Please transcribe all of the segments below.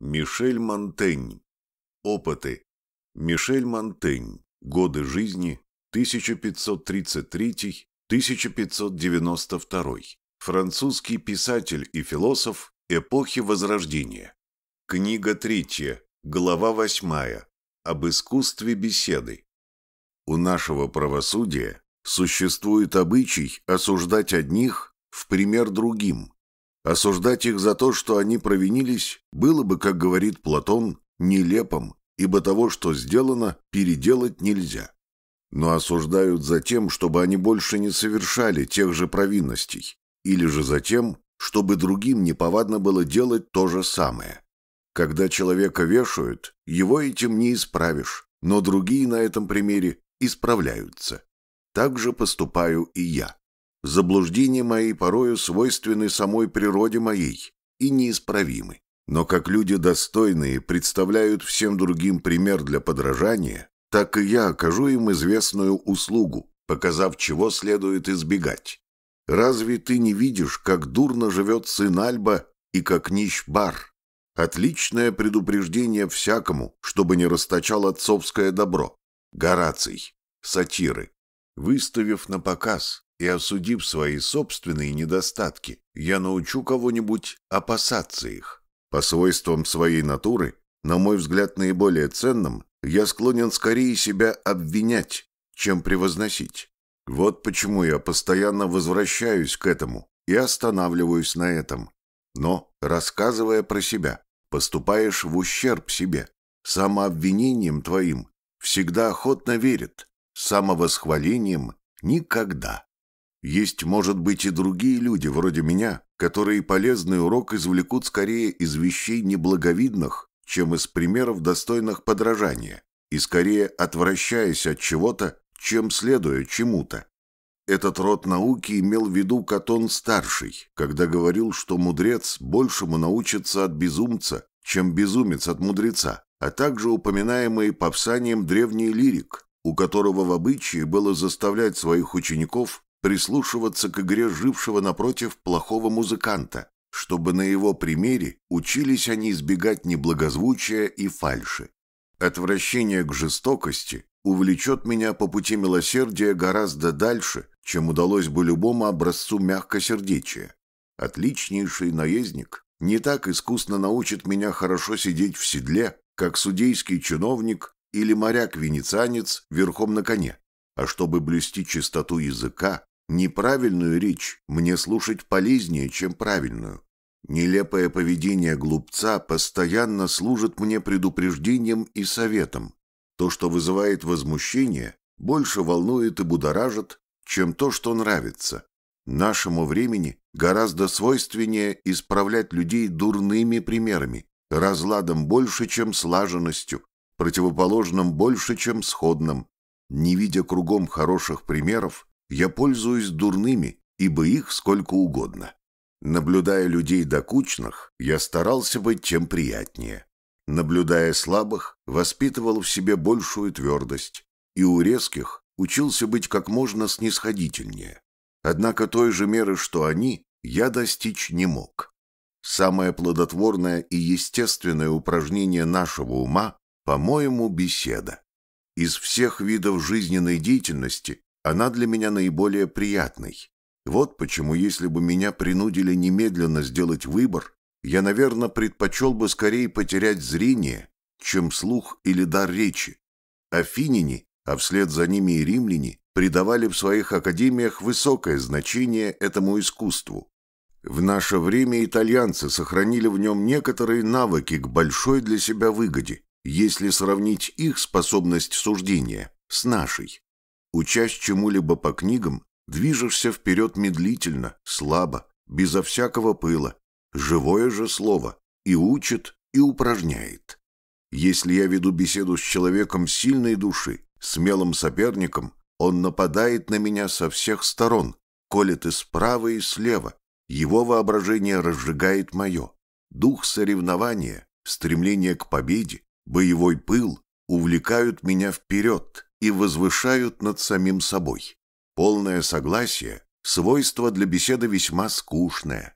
Мишель Монтень. Опыты. Мишель Монтень. Годы жизни 1533-1592. Французский писатель и философ эпохи Возрождения. Книга третья, глава восьмая. Об искусстве беседы. У нашего правосудия существует обычай осуждать одних в пример другим, Осуждать их за то, что они провинились, было бы, как говорит Платон, нелепым, ибо того, что сделано, переделать нельзя. Но осуждают за тем, чтобы они больше не совершали тех же провинностей, или же за тем, чтобы другим неповадно было делать то же самое. Когда человека вешают, его этим не исправишь, но другие на этом примере исправляются. Так же поступаю и я. Заблуждения мои порою свойственны самой природе моей и неисправимы. Но как люди достойные представляют всем другим пример для подражания, так и я окажу им известную услугу, показав, чего следует избегать. Разве ты не видишь, как дурно живет сын Альба и как нищ бар? Отличное предупреждение всякому, чтобы не расточал отцовское добро. Гораций. Сатиры. Выставив на показ и осудив свои собственные недостатки, я научу кого-нибудь опасаться их. По свойствам своей натуры, на мой взгляд, наиболее ценным, я склонен скорее себя обвинять, чем превозносить. Вот почему я постоянно возвращаюсь к этому и останавливаюсь на этом. Но, рассказывая про себя, поступаешь в ущерб себе. Самообвинением твоим всегда охотно верят, самовосхвалением – никогда. Есть, может быть, и другие люди, вроде меня, которые полезный урок извлекут скорее из вещей неблаговидных, чем из примеров, достойных подражания, и скорее отвращаясь от чего-то, чем следуя чему-то. Этот род науки имел в виду Катон-старший, когда говорил, что мудрец большему научится от безумца, чем безумец от мудреца, а также упоминаемый Павсанием древний лирик, у которого в обычае было заставлять своих учеников прислушиваться к игре жившего напротив плохого музыканта, чтобы на его примере учились они избегать неблагозвучия и фальши. Отвращение к жестокости увлечет меня по пути милосердия гораздо дальше, чем удалось бы любому образцу мягкосердечия. Отличнейший наездник не так искусно научит меня хорошо сидеть в седле, как судейский чиновник или моряк-венецианец верхом на коне. А чтобы блюсти чистоту языка, Неправильную речь мне слушать полезнее, чем правильную. Нелепое поведение глупца постоянно служит мне предупреждением и советом. То, что вызывает возмущение, больше волнует и будоражит, чем то, что нравится. Нашему времени гораздо свойственнее исправлять людей дурными примерами, разладом больше, чем слаженностью, противоположным больше, чем сходным. Не видя кругом хороших примеров, я пользуюсь дурными, ибо их сколько угодно. Наблюдая людей докучных, я старался быть чем приятнее. Наблюдая слабых, воспитывал в себе большую твердость, и у резких учился быть как можно снисходительнее. Однако той же меры, что они, я достичь не мог. Самое плодотворное и естественное упражнение нашего ума, по-моему, беседа. Из всех видов жизненной деятельности она для меня наиболее приятной. Вот почему, если бы меня принудили немедленно сделать выбор, я, наверное, предпочел бы скорее потерять зрение, чем слух или дар речи. Афиняне, а вслед за ними и римляне, придавали в своих академиях высокое значение этому искусству. В наше время итальянцы сохранили в нем некоторые навыки к большой для себя выгоде, если сравнить их способность суждения с нашей. Учась чему-либо по книгам, движешься вперед медлительно, слабо, безо всякого пыла. Живое же слово и учит, и упражняет. Если я веду беседу с человеком сильной души, смелым соперником, он нападает на меня со всех сторон, колет и справа, и слева. Его воображение разжигает мое. Дух соревнования, стремление к победе, боевой пыл увлекают меня вперед и возвышают над самим собой. Полное согласие – свойство для беседы весьма скучное.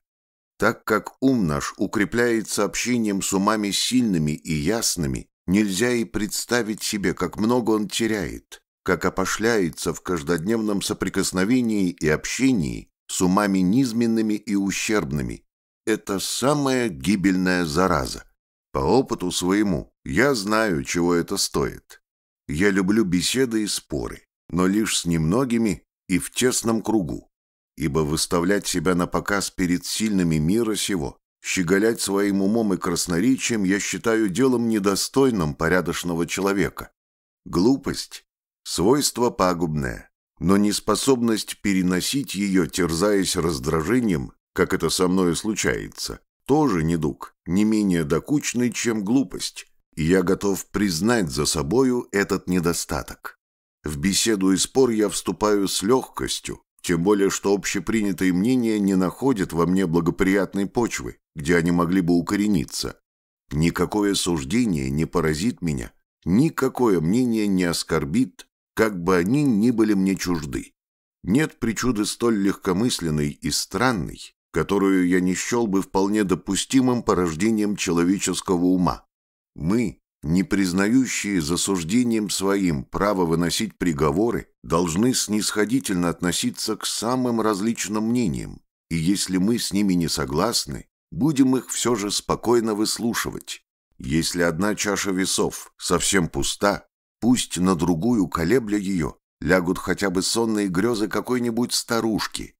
Так как ум наш укрепляется общением с умами сильными и ясными, нельзя и представить себе, как много он теряет, как опошляется в каждодневном соприкосновении и общении с умами низменными и ущербными. Это самая гибельная зараза. По опыту своему я знаю, чего это стоит. Я люблю беседы и споры, но лишь с немногими и в тесном кругу, ибо выставлять себя на показ перед сильными мира сего, щеголять своим умом и красноречием я считаю делом недостойным порядочного человека. Глупость – свойство пагубное, но неспособность переносить ее, терзаясь раздражением, как это со мною случается, тоже недуг, не менее докучный, чем глупость я готов признать за собою этот недостаток. В беседу и спор я вступаю с легкостью, тем более что общепринятые мнения не находят во мне благоприятной почвы, где они могли бы укорениться. Никакое суждение не поразит меня, никакое мнение не оскорбит, как бы они ни были мне чужды. Нет причуды столь легкомысленной и странной, которую я не счел бы вполне допустимым порождением человеческого ума, мы, не признающие за суждением своим право выносить приговоры, должны снисходительно относиться к самым различным мнениям, и если мы с ними не согласны, будем их все же спокойно выслушивать. Если одна чаша весов совсем пуста, пусть на другую, колебля ее, лягут хотя бы сонные грезы какой-нибудь старушки.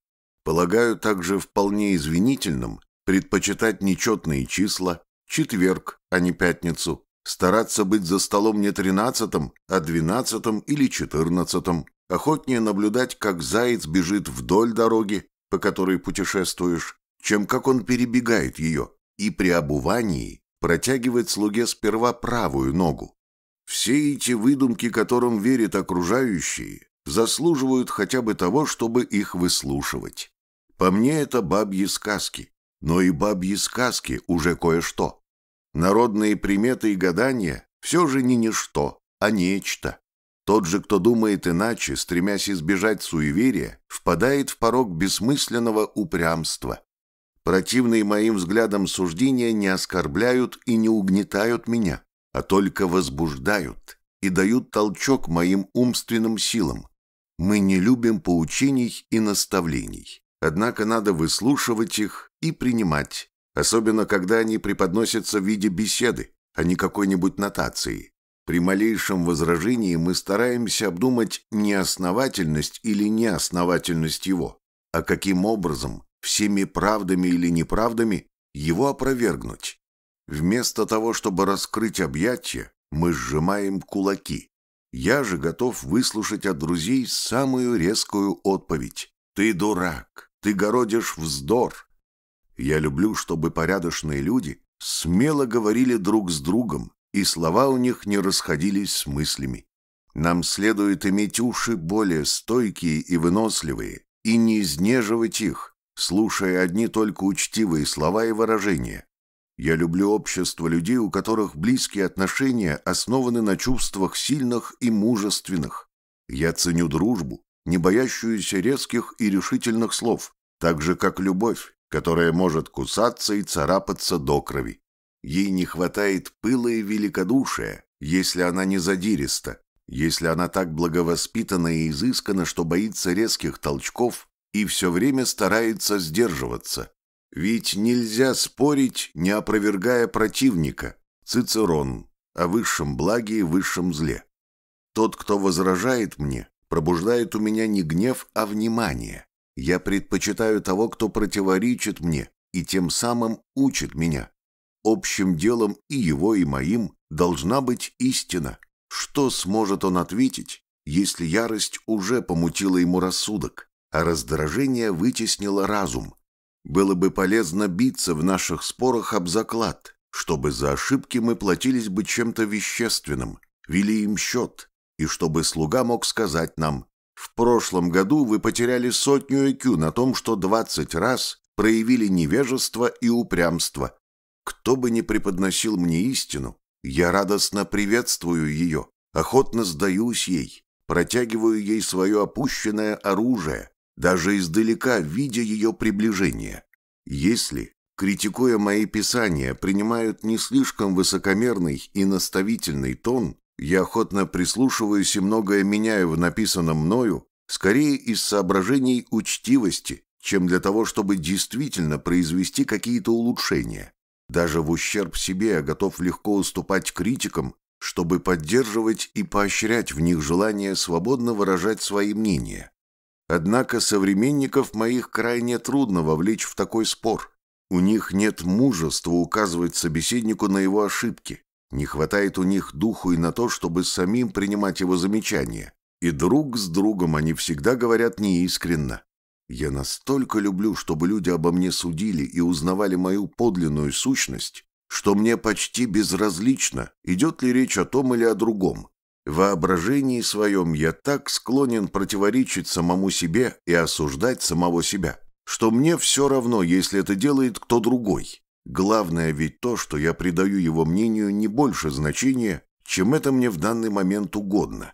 Полагаю также вполне извинительным предпочитать нечетные числа четверг, а не пятницу. Стараться быть за столом не тринадцатым, а двенадцатым или четырнадцатым. Охотнее наблюдать, как заяц бежит вдоль дороги, по которой путешествуешь, чем как он перебегает ее, и при обувании протягивает слуге сперва правую ногу. Все эти выдумки, которым верят окружающие, заслуживают хотя бы того, чтобы их выслушивать. По мне это бабьи сказки, но и бабьи сказки уже кое-что. Народные приметы и гадания все же не ничто, а нечто. Тот же, кто думает иначе, стремясь избежать суеверия, впадает в порог бессмысленного упрямства. Противные моим взглядам суждения не оскорбляют и не угнетают меня, а только возбуждают и дают толчок моим умственным силам. Мы не любим поучений и наставлений, однако надо выслушивать их и принимать, Особенно, когда они преподносятся в виде беседы, а не какой-нибудь нотации. При малейшем возражении мы стараемся обдумать не основательность или неосновательность его, а каким образом, всеми правдами или неправдами, его опровергнуть. Вместо того, чтобы раскрыть объятия, мы сжимаем кулаки. Я же готов выслушать от друзей самую резкую отповедь. «Ты дурак! Ты городишь вздор! Я люблю, чтобы порядочные люди смело говорили друг с другом, и слова у них не расходились с мыслями. Нам следует иметь уши более стойкие и выносливые, и не изнеживать их, слушая одни только учтивые слова и выражения. Я люблю общество людей, у которых близкие отношения основаны на чувствах сильных и мужественных. Я ценю дружбу, не боящуюся резких и решительных слов, так же, как любовь, которая может кусаться и царапаться до крови. Ей не хватает пыла и великодушия, если она не задириста, если она так благовоспитана и изыскана, что боится резких толчков и все время старается сдерживаться. Ведь нельзя спорить, не опровергая противника. Цицерон о высшем благе и высшем зле. Тот, кто возражает мне, пробуждает у меня не гнев, а внимание. Я предпочитаю того, кто противоречит мне и тем самым учит меня. Общим делом и его, и моим должна быть истина. Что сможет он ответить, если ярость уже помутила ему рассудок, а раздражение вытеснило разум? Было бы полезно биться в наших спорах об заклад, чтобы за ошибки мы платились бы чем-то вещественным, вели им счет, и чтобы слуга мог сказать нам в прошлом году вы потеряли сотню IQ на том, что 20 раз проявили невежество и упрямство. Кто бы ни преподносил мне истину, я радостно приветствую ее, охотно сдаюсь ей, протягиваю ей свое опущенное оружие, даже издалека видя ее приближение. Если, критикуя мои писания, принимают не слишком высокомерный и наставительный тон, я охотно прислушиваюсь и многое меняю в написанном мною, скорее из соображений учтивости, чем для того, чтобы действительно произвести какие-то улучшения. Даже в ущерб себе я готов легко уступать критикам, чтобы поддерживать и поощрять в них желание свободно выражать свои мнения. Однако современников моих крайне трудно вовлечь в такой спор. У них нет мужества указывать собеседнику на его ошибки, не хватает у них духу и на то, чтобы самим принимать его замечания. И друг с другом они всегда говорят неискренно. Я настолько люблю, чтобы люди обо мне судили и узнавали мою подлинную сущность, что мне почти безразлично, идет ли речь о том или о другом. В воображении своем я так склонен противоречить самому себе и осуждать самого себя, что мне все равно, если это делает кто другой. Главное ведь то, что я придаю его мнению не больше значения, чем это мне в данный момент угодно.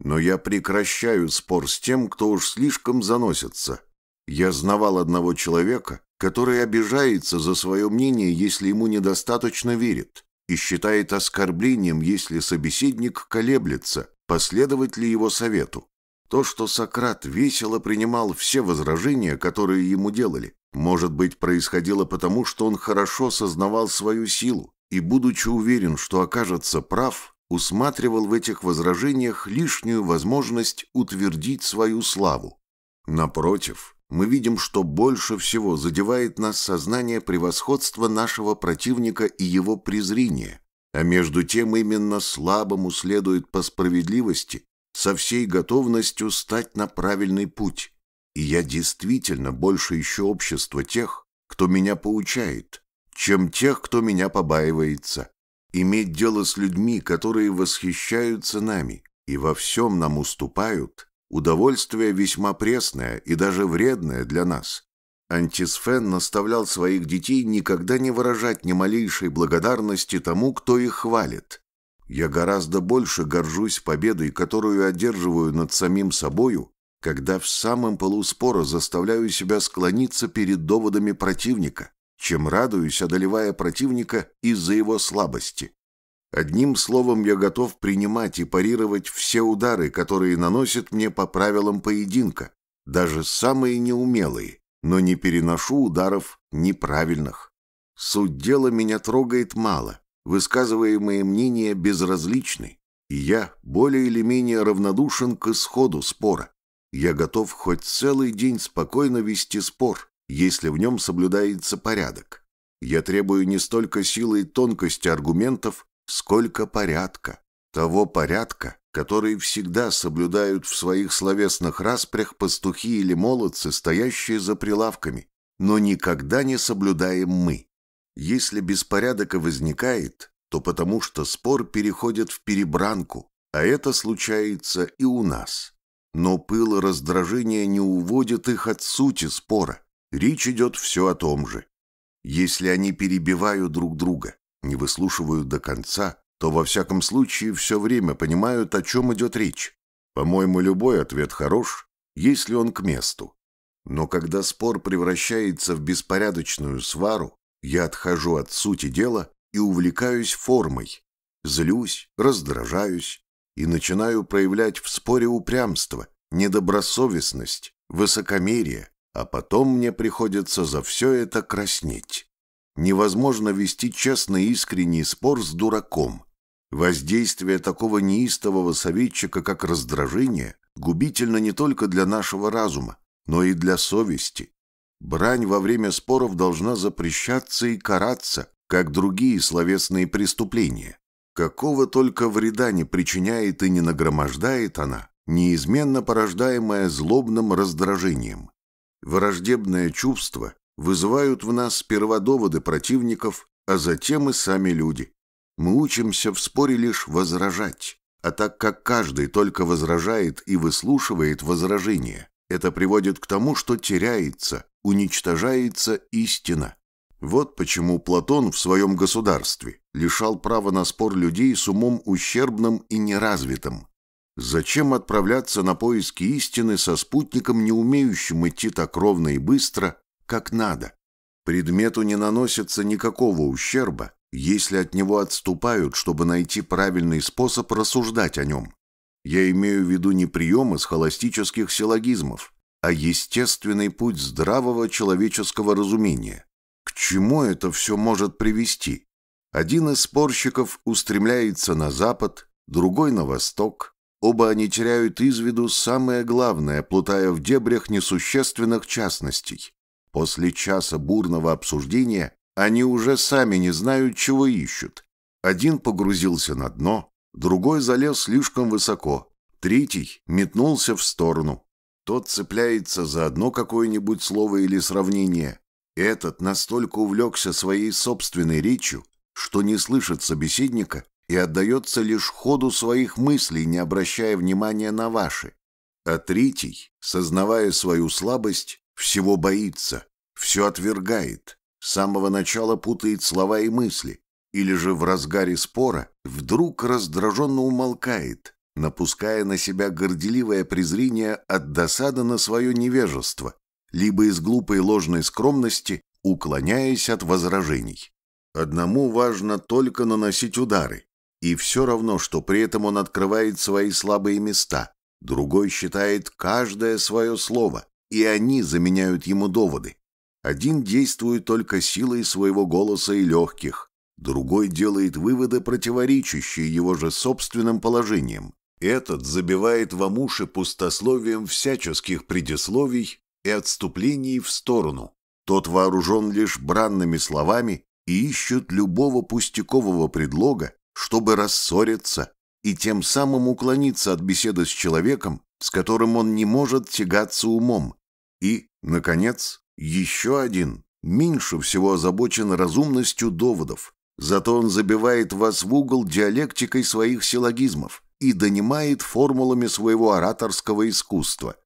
Но я прекращаю спор с тем, кто уж слишком заносится. Я знавал одного человека, который обижается за свое мнение, если ему недостаточно верит, и считает оскорблением, если собеседник колеблется, последовать ли его совету. То, что Сократ весело принимал все возражения, которые ему делали, может быть, происходило потому, что он хорошо сознавал свою силу и, будучи уверен, что окажется прав, усматривал в этих возражениях лишнюю возможность утвердить свою славу. Напротив, мы видим, что больше всего задевает нас сознание превосходства нашего противника и его презрения, а между тем именно слабому следует по справедливости со всей готовностью стать на правильный путь. И я действительно больше ищу общества тех, кто меня поучает, чем тех, кто меня побаивается. Иметь дело с людьми, которые восхищаются нами и во всем нам уступают, удовольствие весьма пресное и даже вредное для нас. Антисфен наставлял своих детей никогда не выражать ни малейшей благодарности тому, кто их хвалит. Я гораздо больше горжусь победой, которую одерживаю над самим собою, когда в самом полуспора заставляю себя склониться перед доводами противника, чем радуюсь, одолевая противника из-за его слабости. Одним словом, я готов принимать и парировать все удары, которые наносят мне по правилам поединка, даже самые неумелые, но не переношу ударов неправильных. Суть дела меня трогает мало, высказываемые мнения безразличны, и я более или менее равнодушен к исходу спора. Я готов хоть целый день спокойно вести спор, если в нем соблюдается порядок. Я требую не столько силы и тонкости аргументов, сколько порядка. Того порядка, который всегда соблюдают в своих словесных распрях пастухи или молодцы, стоящие за прилавками, но никогда не соблюдаем мы. Если беспорядок и возникает, то потому что спор переходит в перебранку, а это случается и у нас. Но пыл раздражения не уводит их от сути спора. Речь идет все о том же. Если они перебивают друг друга, не выслушивают до конца, то во всяком случае все время понимают, о чем идет речь. По-моему, любой ответ хорош, если он к месту. Но когда спор превращается в беспорядочную свару, я отхожу от сути дела и увлекаюсь формой. Злюсь, раздражаюсь, и начинаю проявлять в споре упрямство, недобросовестность, высокомерие, а потом мне приходится за все это краснеть. Невозможно вести честный искренний спор с дураком. Воздействие такого неистового советчика, как раздражение, губительно не только для нашего разума, но и для совести. Брань во время споров должна запрещаться и караться, как другие словесные преступления. Какого только вреда не причиняет и не нагромождает она, неизменно порождаемая злобным раздражением. Враждебное чувство вызывают в нас сперва доводы противников, а затем и сами люди. Мы учимся в споре лишь возражать, а так как каждый только возражает и выслушивает возражения, это приводит к тому, что теряется, уничтожается истина. Вот почему Платон в своем государстве лишал права на спор людей с умом ущербным и неразвитым. Зачем отправляться на поиски истины со спутником, не умеющим идти так ровно и быстро, как надо? Предмету не наносится никакого ущерба, если от него отступают, чтобы найти правильный способ рассуждать о нем. Я имею в виду не приемы схоластических силлогизмов, а естественный путь здравого человеческого разумения. К чему это все может привести? Один из спорщиков устремляется на запад, другой на восток. Оба они теряют из виду самое главное, плутая в дебрях несущественных частностей. После часа бурного обсуждения они уже сами не знают, чего ищут. Один погрузился на дно, другой залез слишком высоко, третий метнулся в сторону. Тот цепляется за одно какое-нибудь слово или сравнение. Этот настолько увлекся своей собственной речью, что не слышит собеседника и отдается лишь ходу своих мыслей, не обращая внимания на ваши. А третий, сознавая свою слабость, всего боится, все отвергает, с самого начала путает слова и мысли, или же в разгаре спора вдруг раздраженно умолкает, напуская на себя горделивое презрение от досады на свое невежество, либо из глупой ложной скромности, уклоняясь от возражений. Одному важно только наносить удары. И все равно, что при этом он открывает свои слабые места. Другой считает каждое свое слово, и они заменяют ему доводы. Один действует только силой своего голоса и легких, другой делает выводы, противоречащие его же собственным положениям. Этот забивает вам уши пустословием всяческих предисловий и отступлений в сторону. Тот вооружен лишь бранными словами, и ищут любого пустякового предлога, чтобы рассориться и тем самым уклониться от беседы с человеком, с которым он не может тягаться умом. И, наконец, еще один, меньше всего озабочен разумностью доводов. Зато он забивает вас в угол диалектикой своих силлогизмов и донимает формулами своего ораторского искусства.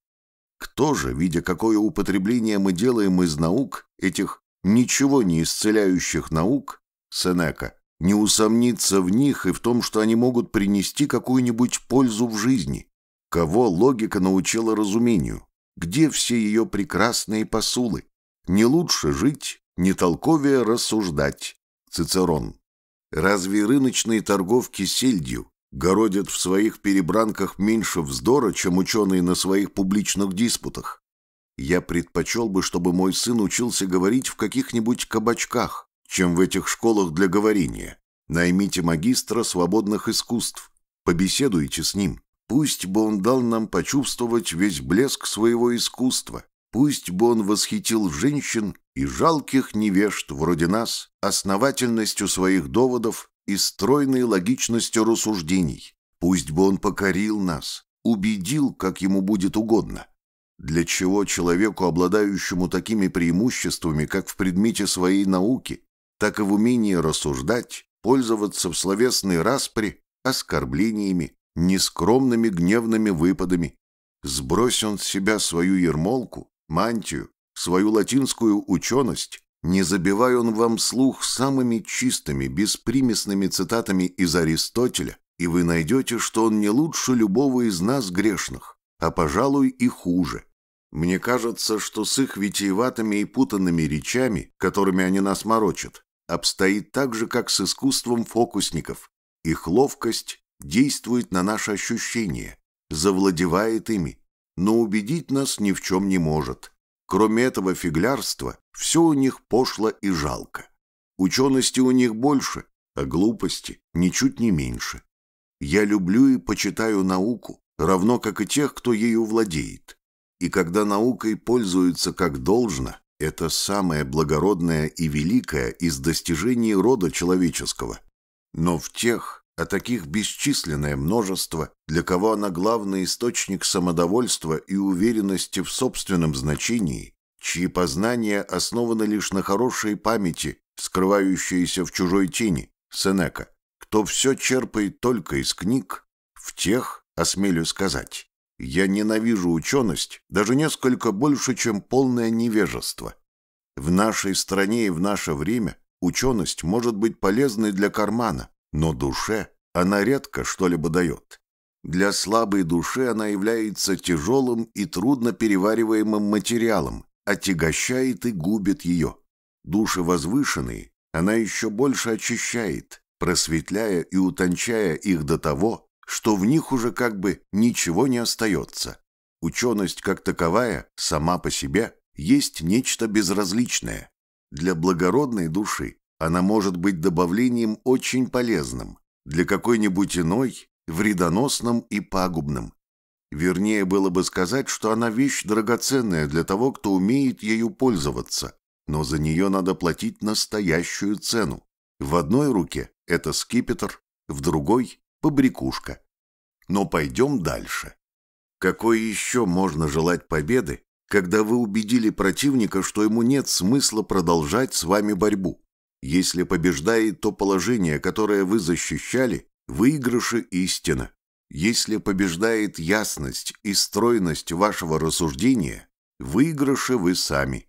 Кто же, видя, какое употребление мы делаем из наук, этих ничего не исцеляющих наук, Сенека, не усомниться в них и в том, что они могут принести какую-нибудь пользу в жизни. Кого логика научила разумению? Где все ее прекрасные посулы? Не лучше жить, не толковее рассуждать. Цицерон. Разве рыночные торговки сельдью городят в своих перебранках меньше вздора, чем ученые на своих публичных диспутах? Я предпочел бы, чтобы мой сын учился говорить в каких-нибудь кабачках, чем в этих школах для говорения. Наймите магистра свободных искусств, побеседуйте с ним. Пусть бы он дал нам почувствовать весь блеск своего искусства. Пусть бы он восхитил женщин и жалких невежд вроде нас основательностью своих доводов и стройной логичностью рассуждений. Пусть бы он покорил нас, убедил, как ему будет угодно. Для чего человеку, обладающему такими преимуществами, как в предмете своей науки, так и в умении рассуждать, пользоваться в словесной распри оскорблениями, нескромными гневными выпадами? Сбрось он с себя свою ермолку, мантию, свою латинскую ученость, не забивай он вам слух самыми чистыми, беспримесными цитатами из Аристотеля, и вы найдете, что он не лучше любого из нас грешных, а, пожалуй, и хуже. Мне кажется, что с их витиеватыми и путанными речами, которыми они нас морочат, обстоит так же, как с искусством фокусников. Их ловкость действует на наши ощущения, завладевает ими, но убедить нас ни в чем не может. Кроме этого фиглярства, все у них пошло и жалко. Учености у них больше, а глупости ничуть не меньше. Я люблю и почитаю науку, равно как и тех, кто ею владеет. И когда наукой пользуются как должно, это самое благородное и великое из достижений рода человеческого. Но в тех, а таких бесчисленное множество, для кого она главный источник самодовольства и уверенности в собственном значении, чьи познания основаны лишь на хорошей памяти, скрывающейся в чужой тени, Сенека, кто все черпает только из книг, в тех, осмелю а сказать, я ненавижу ученость даже несколько больше, чем полное невежество. В нашей стране и в наше время ученость может быть полезной для кармана, но душе она редко что-либо дает. Для слабой души она является тяжелым и трудно перевариваемым материалом, отягощает и губит ее. Души возвышенные она еще больше очищает, просветляя и утончая их до того, что в них уже как бы ничего не остается. Ученость как таковая, сама по себе, есть нечто безразличное. Для благородной души она может быть добавлением очень полезным, для какой-нибудь иной – вредоносным и пагубным. Вернее было бы сказать, что она вещь драгоценная для того, кто умеет ею пользоваться, но за нее надо платить настоящую цену. В одной руке это скипетр, в другой побрякушка. Но пойдем дальше. Какой еще можно желать победы, когда вы убедили противника, что ему нет смысла продолжать с вами борьбу? Если побеждает то положение, которое вы защищали, выигрыши истина. Если побеждает ясность и стройность вашего рассуждения, выигрыши вы сами.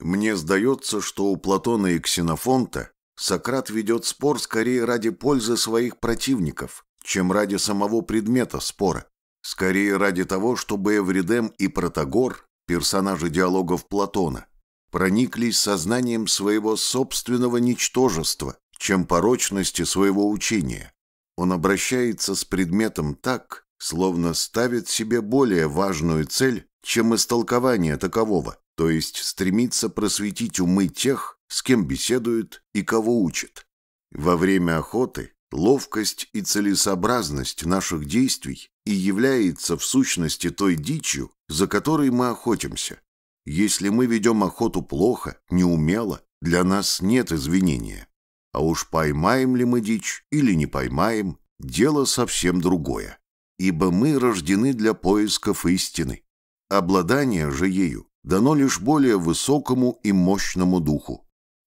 Мне сдается, что у Платона и Ксенофонта Сократ ведет спор скорее ради пользы своих противников, чем ради самого предмета спора, скорее ради того, чтобы Эвридем и Протагор, персонажи диалогов Платона, прониклись сознанием своего собственного ничтожества, чем порочности своего учения. Он обращается с предметом так, словно ставит себе более важную цель, чем истолкование такового, то есть стремится просветить умы тех, с кем беседует и кого учит. Во время охоты Ловкость и целесообразность наших действий и является в сущности той дичью, за которой мы охотимся. Если мы ведем охоту плохо, неумело, для нас нет извинения. А уж поймаем ли мы дичь или не поймаем, дело совсем другое. Ибо мы рождены для поисков истины. Обладание же ею дано лишь более высокому и мощному духу.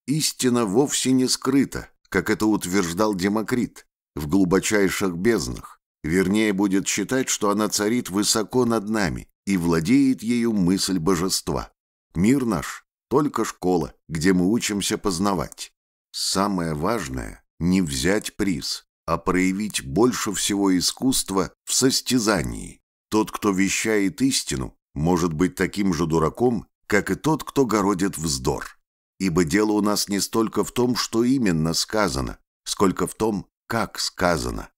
Истина вовсе не скрыта, как это утверждал Демокрит, в глубочайших безднах. Вернее, будет считать, что она царит высоко над нами и владеет ею мысль божества. Мир наш — только школа, где мы учимся познавать. Самое важное — не взять приз, а проявить больше всего искусства в состязании. Тот, кто вещает истину, может быть таким же дураком, как и тот, кто городит вздор. Ибо дело у нас не столько в том, что именно сказано, сколько в том, как сказано.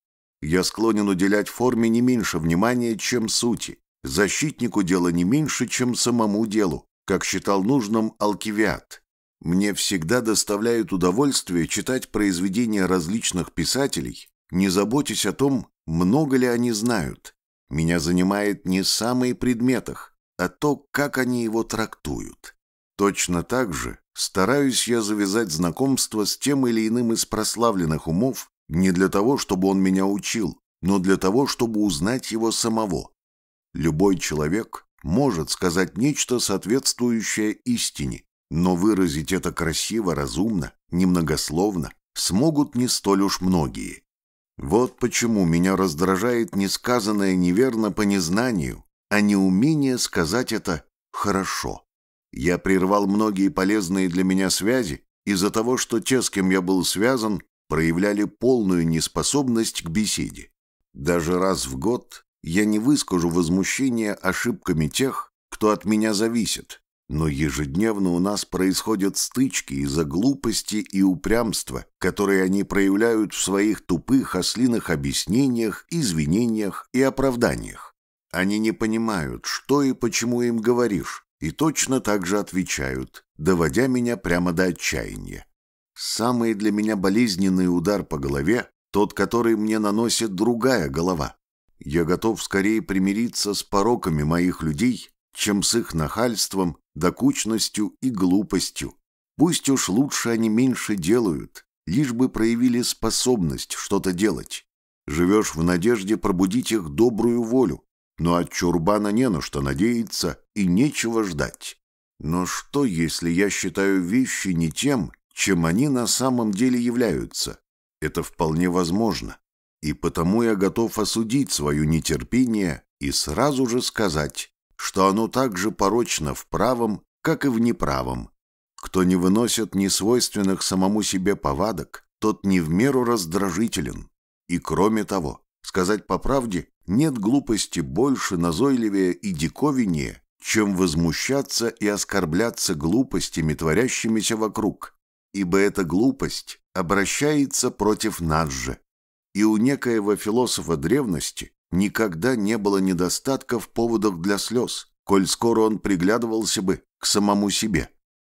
Я склонен уделять форме не меньше внимания, чем сути. Защитнику дела не меньше, чем самому делу, как считал нужным Алкивиад. Мне всегда доставляет удовольствие читать произведения различных писателей, не заботясь о том, много ли они знают. Меня занимает не самый предмет а то, как они его трактуют. Точно так же стараюсь я завязать знакомство с тем или иным из прославленных умов не для того, чтобы он меня учил, но для того, чтобы узнать его самого. Любой человек может сказать нечто, соответствующее истине, но выразить это красиво, разумно, немногословно смогут не столь уж многие. Вот почему меня раздражает несказанное неверно по незнанию, а неумение сказать это «хорошо». Я прервал многие полезные для меня связи из-за того, что те, с кем я был связан, проявляли полную неспособность к беседе. Даже раз в год я не выскажу возмущения ошибками тех, кто от меня зависит, но ежедневно у нас происходят стычки из-за глупости и упрямства, которые они проявляют в своих тупых ослиных объяснениях, извинениях и оправданиях. Они не понимают, что и почему им говоришь, и точно так же отвечают, доводя меня прямо до отчаяния. Самый для меня болезненный удар по голове – тот, который мне наносит другая голова. Я готов скорее примириться с пороками моих людей, чем с их нахальством, докучностью и глупостью. Пусть уж лучше они меньше делают, лишь бы проявили способность что-то делать. Живешь в надежде пробудить их добрую волю, но от чурбана не на что надеяться и нечего ждать. Но что, если я считаю вещи не тем, чем они на самом деле являются? Это вполне возможно. И потому я готов осудить свое нетерпение и сразу же сказать, что оно так же порочно в правом, как и в неправом. Кто не выносит несвойственных самому себе повадок, тот не в меру раздражителен. И кроме того, сказать по правде, нет глупости больше, назойливее и диковиннее, чем возмущаться и оскорбляться глупостями, творящимися вокруг, ибо эта глупость обращается против нас же. И у некоего философа древности никогда не было недостатка в поводах для слез, коль скоро он приглядывался бы к самому себе.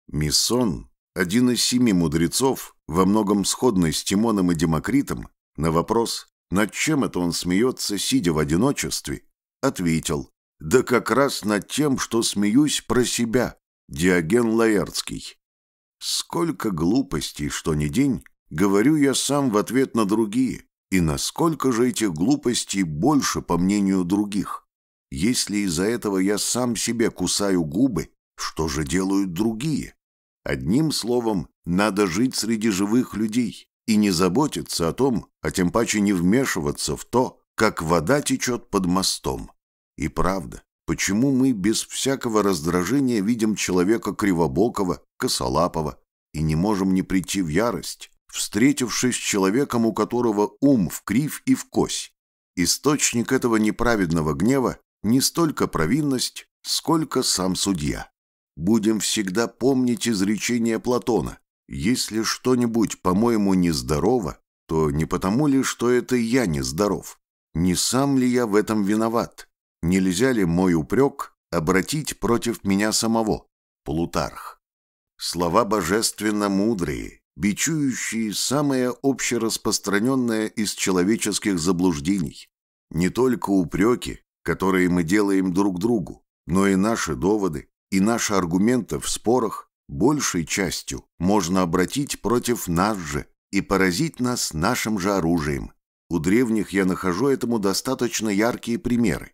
Миссон, один из семи мудрецов, во многом сходный с Тимоном и Демокритом, на вопрос над чем это он смеется, сидя в одиночестве, ответил, да как раз над тем, что смеюсь про себя, Диоген Лаэртский. Сколько глупостей, что ни день, говорю я сам в ответ на другие, и насколько же этих глупостей больше, по мнению других. Если из-за этого я сам себе кусаю губы, что же делают другие? Одним словом, надо жить среди живых людей, и не заботиться о том, а тем паче не вмешиваться в то, как вода течет под мостом. И правда, почему мы без всякого раздражения видим человека кривобокого, косолапого и не можем не прийти в ярость, встретившись с человеком, у которого ум в крив и в кось? Источник этого неправедного гнева не столько провинность, сколько сам судья. Будем всегда помнить изречение Платона если что-нибудь, по-моему, нездорово, то не потому ли, что это я нездоров? Не сам ли я в этом виноват? Нельзя ли мой упрек обратить против меня самого? Плутарх. Слова божественно мудрые, бичующие самое общераспространенное из человеческих заблуждений. Не только упреки, которые мы делаем друг другу, но и наши доводы, и наши аргументы в спорах, большей частью можно обратить против нас же и поразить нас нашим же оружием. У древних я нахожу этому достаточно яркие примеры.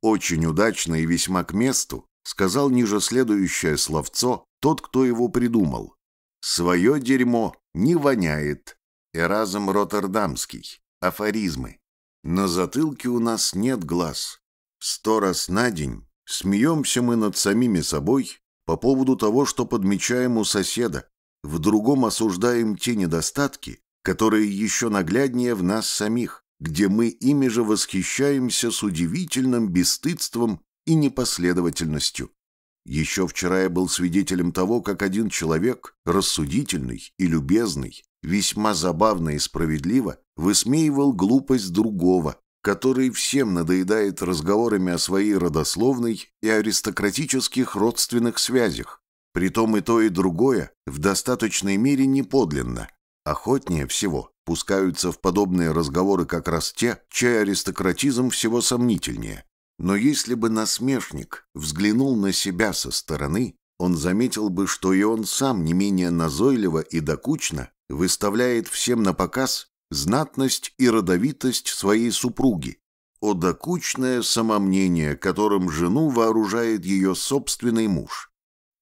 Очень удачно и весьма к месту сказал ниже следующее словцо тот, кто его придумал. «Свое дерьмо не воняет». Эразм Роттердамский. Афоризмы. На затылке у нас нет глаз. Сто раз на день смеемся мы над самими собой по поводу того, что подмечаем у соседа, в другом осуждаем те недостатки, которые еще нагляднее в нас самих, где мы ими же восхищаемся с удивительным бесстыдством и непоследовательностью. Еще вчера я был свидетелем того, как один человек, рассудительный и любезный, весьма забавно и справедливо, высмеивал глупость другого, который всем надоедает разговорами о своей родословной и аристократических родственных связях. Притом и то, и другое в достаточной мере неподлинно. Охотнее всего пускаются в подобные разговоры как раз те, чей аристократизм всего сомнительнее. Но если бы насмешник взглянул на себя со стороны, он заметил бы, что и он сам не менее назойливо и докучно выставляет всем на показ знатность и родовитость своей супруги, о докучное самомнение, которым жену вооружает ее собственный муж.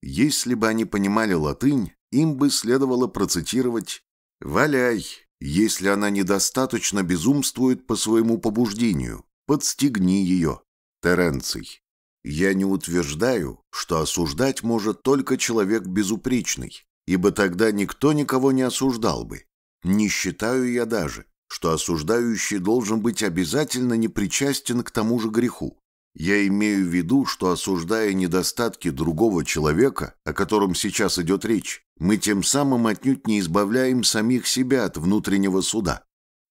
Если бы они понимали латынь, им бы следовало процитировать «Валяй, если она недостаточно безумствует по своему побуждению, подстегни ее». Теренций. Я не утверждаю, что осуждать может только человек безупречный, ибо тогда никто никого не осуждал бы. Не считаю я даже, что осуждающий должен быть обязательно непричастен к тому же греху. Я имею в виду, что осуждая недостатки другого человека, о котором сейчас идет речь, мы тем самым отнюдь не избавляем самих себя от внутреннего суда.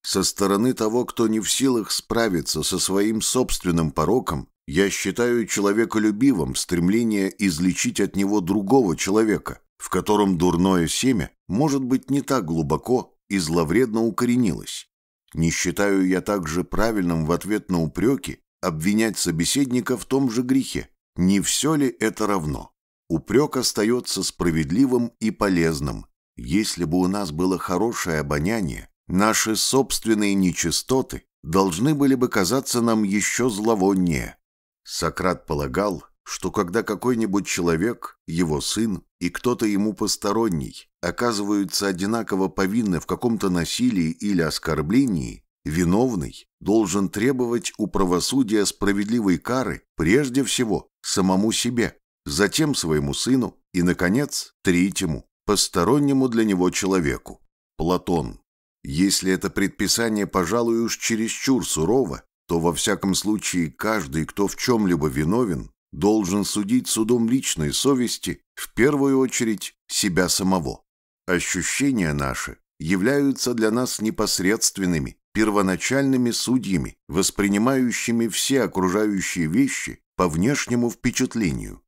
Со стороны того, кто не в силах справиться со своим собственным пороком, я считаю человеколюбивым стремление излечить от него другого человека, в котором дурное семя может быть не так глубоко, и зловредно укоренилась. Не считаю я также правильным в ответ на упреки обвинять собеседника в том же грехе. Не все ли это равно? Упрек остается справедливым и полезным. Если бы у нас было хорошее обоняние, наши собственные нечистоты должны были бы казаться нам еще зловоннее. Сократ полагал, что когда какой-нибудь человек, его сын и кто-то ему посторонний оказываются одинаково повинны в каком-то насилии или оскорблении, виновный должен требовать у правосудия справедливой кары прежде всего самому себе, затем своему сыну и, наконец, третьему, постороннему для него человеку. Платон. Если это предписание, пожалуй, уж чересчур сурово, то во всяком случае каждый, кто в чем-либо виновен, должен судить судом личной совести, в первую очередь себя самого. Ощущения наши являются для нас непосредственными, первоначальными судьями, воспринимающими все окружающие вещи по внешнему впечатлению.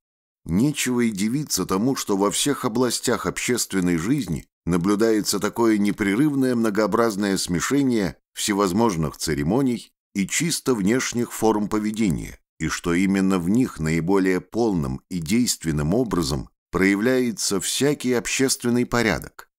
Нечего и дивиться тому, что во всех областях общественной жизни наблюдается такое непрерывное многообразное смешение всевозможных церемоний и чисто внешних форм поведения, и что именно в них наиболее полным и действенным образом проявляется всякий общественный порядок.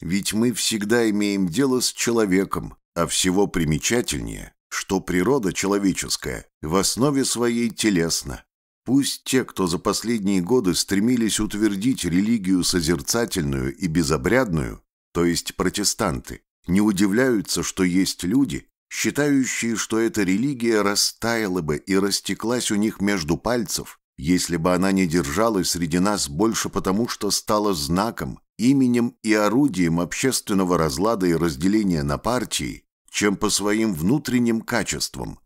Ведь мы всегда имеем дело с человеком, а всего примечательнее, что природа человеческая в основе своей телесна. Пусть те, кто за последние годы стремились утвердить религию созерцательную и безобрядную, то есть протестанты, не удивляются, что есть люди, считающие, что эта религия растаяла бы и растеклась у них между пальцев, если бы она не держалась среди нас больше потому, что стала знаком, именем и орудием общественного разлада и разделения на партии, чем по своим внутренним качествам.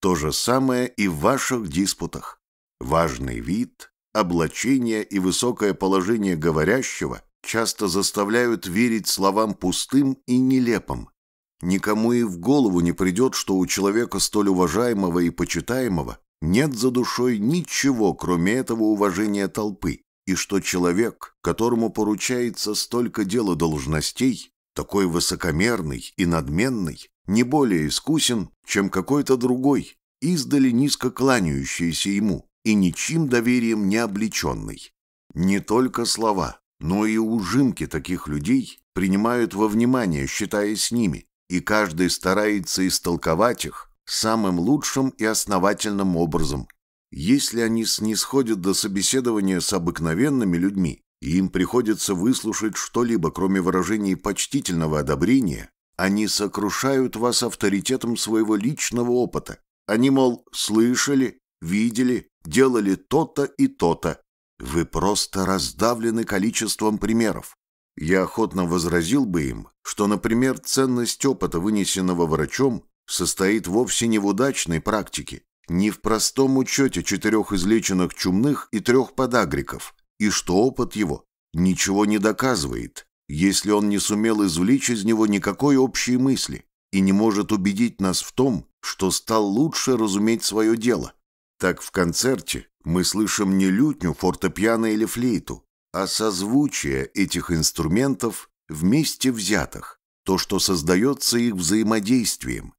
То же самое и в ваших диспутах. Важный вид, облачение и высокое положение говорящего часто заставляют верить словам пустым и нелепым, Никому и в голову не придет, что у человека столь уважаемого и почитаемого нет за душой ничего, кроме этого уважения толпы, и что человек, которому поручается столько дела должностей, такой высокомерный и надменный, не более искусен, чем какой-то другой, издали низко кланяющийся ему и ничьим доверием не облеченный. Не только слова, но и ужимки таких людей принимают во внимание, считая с ними, и каждый старается истолковать их самым лучшим и основательным образом. Если они снисходят до собеседования с обыкновенными людьми, и им приходится выслушать что-либо, кроме выражений почтительного одобрения, они сокрушают вас авторитетом своего личного опыта. Они, мол, слышали, видели, делали то-то и то-то. Вы просто раздавлены количеством примеров. Я охотно возразил бы им, что, например, ценность опыта, вынесенного врачом, состоит вовсе не в удачной практике, не в простом учете четырех излеченных чумных и трех подагриков, и что опыт его ничего не доказывает, если он не сумел извлечь из него никакой общей мысли и не может убедить нас в том, что стал лучше разуметь свое дело. Так в концерте мы слышим не лютню, фортепиано или флейту, а созвучие этих инструментов вместе взятых, то, что создается их взаимодействием.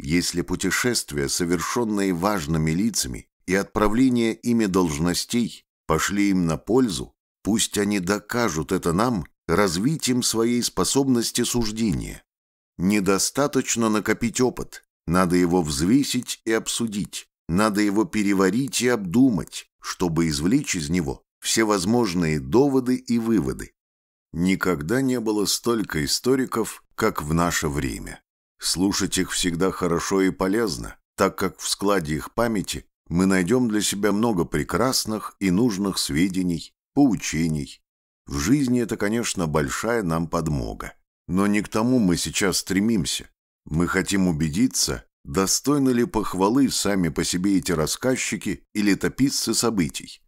Если путешествия, совершенные важными лицами, и отправление ими должностей пошли им на пользу, пусть они докажут это нам развитием своей способности суждения. Недостаточно накопить опыт, надо его взвесить и обсудить, надо его переварить и обдумать, чтобы извлечь из него все возможные доводы и выводы. Никогда не было столько историков, как в наше время. Слушать их всегда хорошо и полезно, так как в складе их памяти мы найдем для себя много прекрасных и нужных сведений, поучений. В жизни это, конечно, большая нам подмога. Но не к тому мы сейчас стремимся. Мы хотим убедиться, достойны ли похвалы сами по себе эти рассказчики или летописцы событий,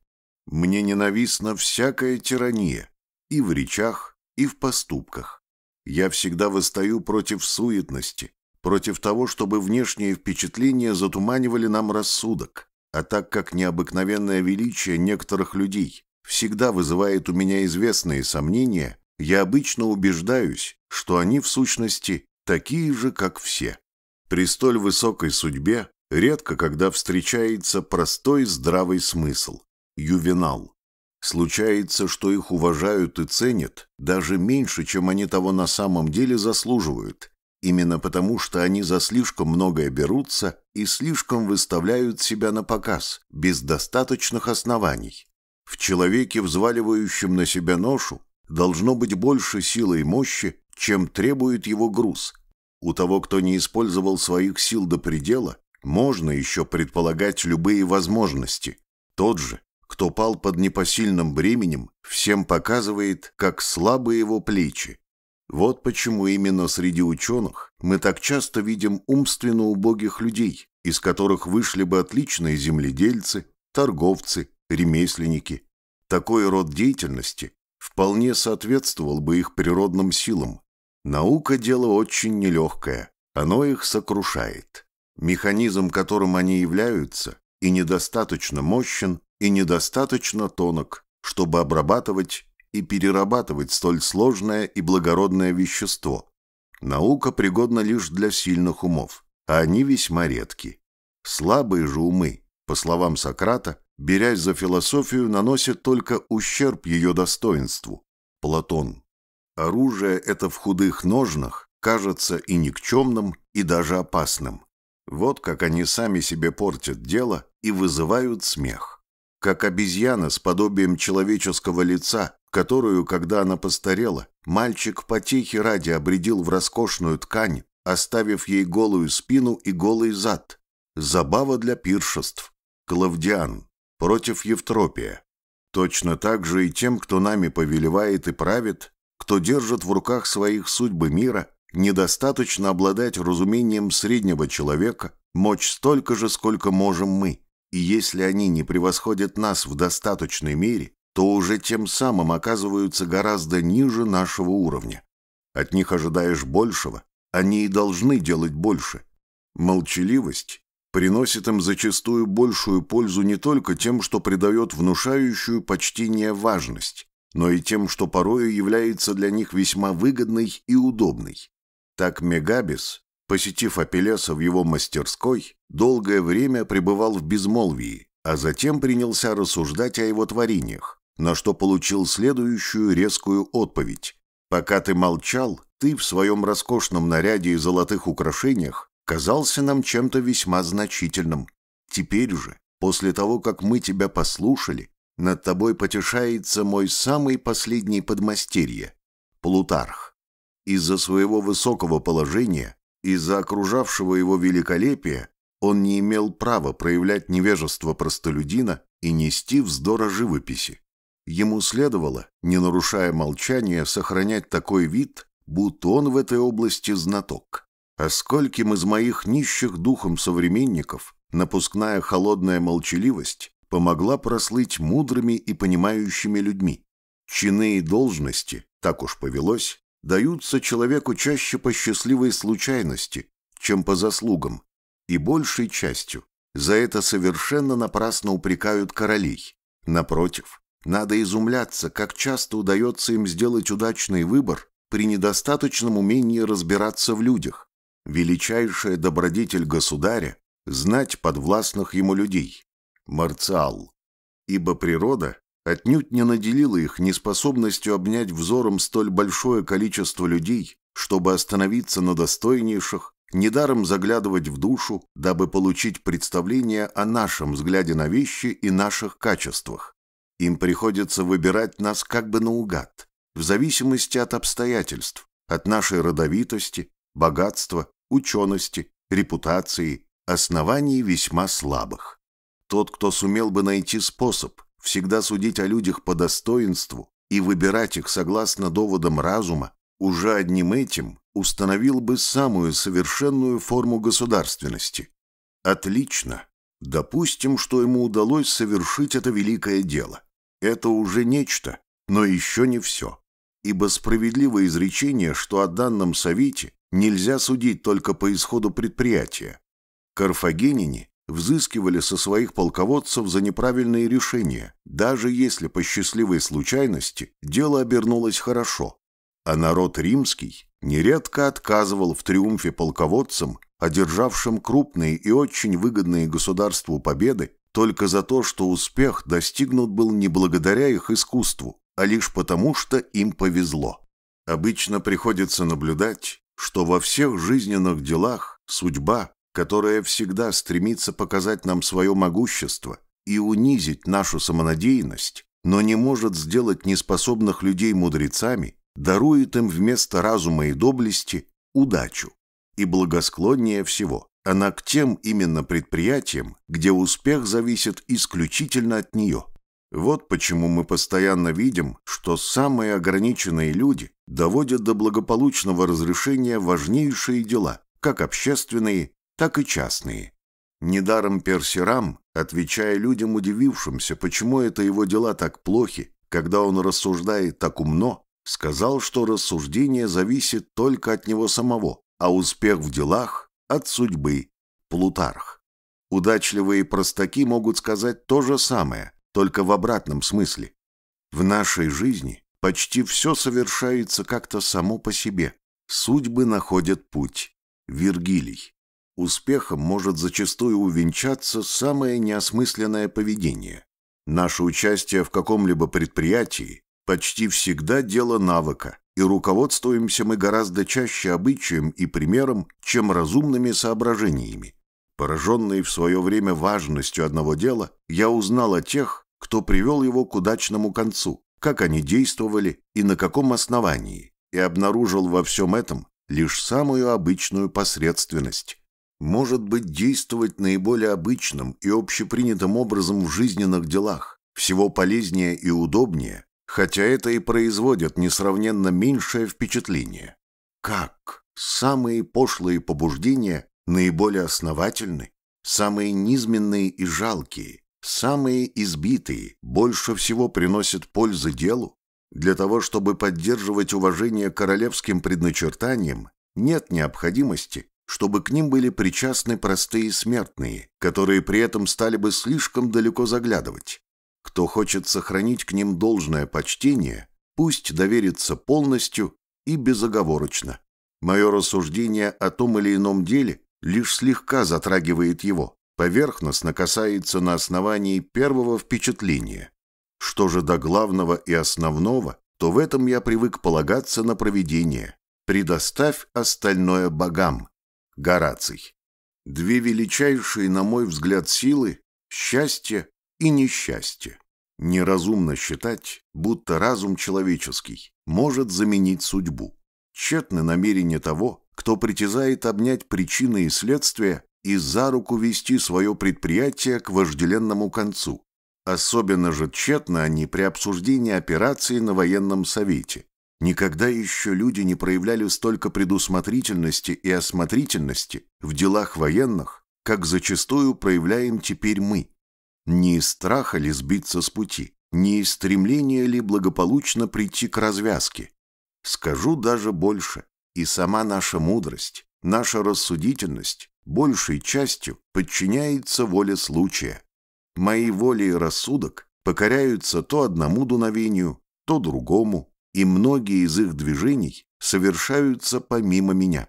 мне ненавистна всякая тирания и в речах, и в поступках. Я всегда восстаю против суетности, против того, чтобы внешние впечатления затуманивали нам рассудок. А так как необыкновенное величие некоторых людей всегда вызывает у меня известные сомнения, я обычно убеждаюсь, что они в сущности такие же, как все. При столь высокой судьбе редко когда встречается простой здравый смысл, Ювенал. Случается, что их уважают и ценят даже меньше, чем они того на самом деле заслуживают, именно потому что они за слишком многое берутся и слишком выставляют себя на показ, без достаточных оснований. В человеке, взваливающем на себя ношу, должно быть больше силы и мощи, чем требует его груз. У того, кто не использовал своих сил до предела, можно еще предполагать любые возможности. Тот же, кто пал под непосильным бременем, всем показывает, как слабы его плечи. Вот почему именно среди ученых мы так часто видим умственно убогих людей, из которых вышли бы отличные земледельцы, торговцы, ремесленники. Такой род деятельности вполне соответствовал бы их природным силам. Наука – дело очень нелегкое, оно их сокрушает. Механизм, которым они являются, и недостаточно мощен, и недостаточно тонок, чтобы обрабатывать и перерабатывать столь сложное и благородное вещество. Наука пригодна лишь для сильных умов, а они весьма редки. Слабые же умы, по словам Сократа, берясь за философию, наносят только ущерб ее достоинству. Платон. Оружие это в худых ножнах кажется и никчемным, и даже опасным. Вот как они сами себе портят дело и вызывают смех как обезьяна с подобием человеческого лица, которую, когда она постарела, мальчик потехи ради обредил в роскошную ткань, оставив ей голую спину и голый зад. Забава для пиршеств. Клавдиан. Против Евтропия. Точно так же и тем, кто нами повелевает и правит, кто держит в руках своих судьбы мира, недостаточно обладать разумением среднего человека, мочь столько же, сколько можем мы, и если они не превосходят нас в достаточной мере, то уже тем самым оказываются гораздо ниже нашего уровня. От них ожидаешь большего, они и должны делать больше. Молчаливость приносит им зачастую большую пользу не только тем, что придает внушающую почтение важность, но и тем, что порою является для них весьма выгодной и удобной. Так Мегабис, посетив Апеллеса в его мастерской, долгое время пребывал в безмолвии, а затем принялся рассуждать о его творениях, на что получил следующую резкую отповедь. «Пока ты молчал, ты в своем роскошном наряде и золотых украшениях казался нам чем-то весьма значительным. Теперь же, после того, как мы тебя послушали, над тобой потешается мой самый последний подмастерье – Плутарх. Из-за своего высокого положения, из-за окружавшего его великолепия, он не имел права проявлять невежество простолюдина и нести вздора живописи. Ему следовало, не нарушая молчания, сохранять такой вид, будто он в этой области знаток. А скольким из моих нищих духом современников напускная холодная молчаливость помогла прослыть мудрыми и понимающими людьми. Чины и должности, так уж повелось, даются человеку чаще по счастливой случайности, чем по заслугам, и большей частью за это совершенно напрасно упрекают королей. Напротив, надо изумляться, как часто удается им сделать удачный выбор при недостаточном умении разбираться в людях. Величайшая добродетель государя – знать подвластных ему людей. Марциал. Ибо природа отнюдь не наделила их неспособностью обнять взором столь большое количество людей, чтобы остановиться на достойнейших Недаром заглядывать в душу, дабы получить представление о нашем взгляде на вещи и наших качествах. Им приходится выбирать нас как бы наугад, в зависимости от обстоятельств, от нашей родовитости, богатства, учености, репутации, оснований весьма слабых. Тот, кто сумел бы найти способ всегда судить о людях по достоинству и выбирать их согласно доводам разума, уже одним этим установил бы самую совершенную форму государственности. Отлично. Допустим, что ему удалось совершить это великое дело. Это уже нечто, но еще не все. Ибо справедливое изречение, что о данном совете нельзя судить только по исходу предприятия. Карфагенине взыскивали со своих полководцев за неправильные решения, даже если по счастливой случайности дело обернулось хорошо. А народ римский нередко отказывал в триумфе полководцам, одержавшим крупные и очень выгодные государству победы, только за то, что успех достигнут был не благодаря их искусству, а лишь потому, что им повезло. Обычно приходится наблюдать, что во всех жизненных делах судьба, которая всегда стремится показать нам свое могущество и унизить нашу самонадеянность, но не может сделать неспособных людей мудрецами, дарует им вместо разума и доблести удачу. И благосклоннее всего она к тем именно предприятиям, где успех зависит исключительно от нее. Вот почему мы постоянно видим, что самые ограниченные люди доводят до благополучного разрешения важнейшие дела, как общественные, так и частные. Недаром Персирам, отвечая людям, удивившимся, почему это его дела так плохи, когда он рассуждает так умно, сказал, что рассуждение зависит только от него самого, а успех в делах – от судьбы. Плутарх. Удачливые простаки могут сказать то же самое, только в обратном смысле. В нашей жизни почти все совершается как-то само по себе. Судьбы находят путь. Вергилий. Успехом может зачастую увенчаться самое неосмысленное поведение. Наше участие в каком-либо предприятии Почти всегда дело навыка, и руководствуемся мы гораздо чаще обычаем и примером, чем разумными соображениями. Пораженный в свое время важностью одного дела, я узнал о тех, кто привел его к удачному концу, как они действовали и на каком основании, и обнаружил во всем этом лишь самую обычную посредственность. Может быть, действовать наиболее обычным и общепринятым образом в жизненных делах всего полезнее и удобнее, хотя это и производит несравненно меньшее впечатление. Как самые пошлые побуждения наиболее основательны, самые низменные и жалкие, самые избитые больше всего приносят пользы делу? Для того, чтобы поддерживать уважение королевским предначертаниям, нет необходимости, чтобы к ним были причастны простые смертные, которые при этом стали бы слишком далеко заглядывать. Кто хочет сохранить к ним должное почтение, пусть доверится полностью и безоговорочно. Мое рассуждение о том или ином деле лишь слегка затрагивает его, поверхностно касается на основании первого впечатления. Что же до главного и основного, то в этом я привык полагаться на проведение, Предоставь остальное богам. Гораций. Две величайшие, на мой взгляд, силы – счастье и несчастье. Неразумно считать, будто разум человеческий может заменить судьбу. Тщетны намерения того, кто притязает обнять причины и следствия и за руку вести свое предприятие к вожделенному концу. Особенно же тщетны они при обсуждении операции на военном совете. Никогда еще люди не проявляли столько предусмотрительности и осмотрительности в делах военных, как зачастую проявляем теперь мы. Не из страха ли сбиться с пути, не из стремления ли благополучно прийти к развязке. Скажу даже больше, и сама наша мудрость, наша рассудительность большей частью подчиняется воле случая. Мои воли и рассудок покоряются то одному дуновению, то другому, и многие из их движений совершаются помимо меня.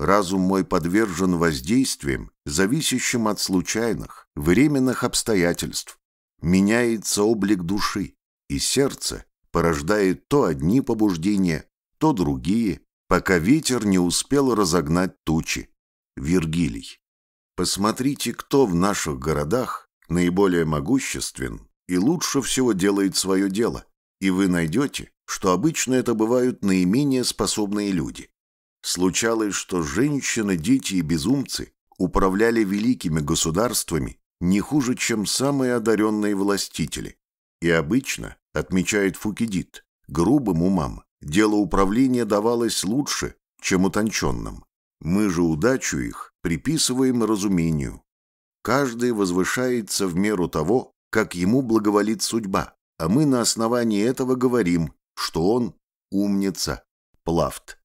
Разум мой подвержен воздействиям, зависящим от случайных, временных обстоятельств. Меняется облик души, и сердце порождает то одни побуждения, то другие, пока ветер не успел разогнать тучи. Вергилий. Посмотрите, кто в наших городах наиболее могуществен и лучше всего делает свое дело, и вы найдете, что обычно это бывают наименее способные люди. Случалось, что женщины, дети и безумцы управляли великими государствами не хуже, чем самые одаренные властители. И обычно, отмечает Фукидид, грубым умам дело управления давалось лучше, чем утонченным. Мы же удачу их приписываем разумению. Каждый возвышается в меру того, как ему благоволит судьба, а мы на основании этого говорим, что он умница. Плафт.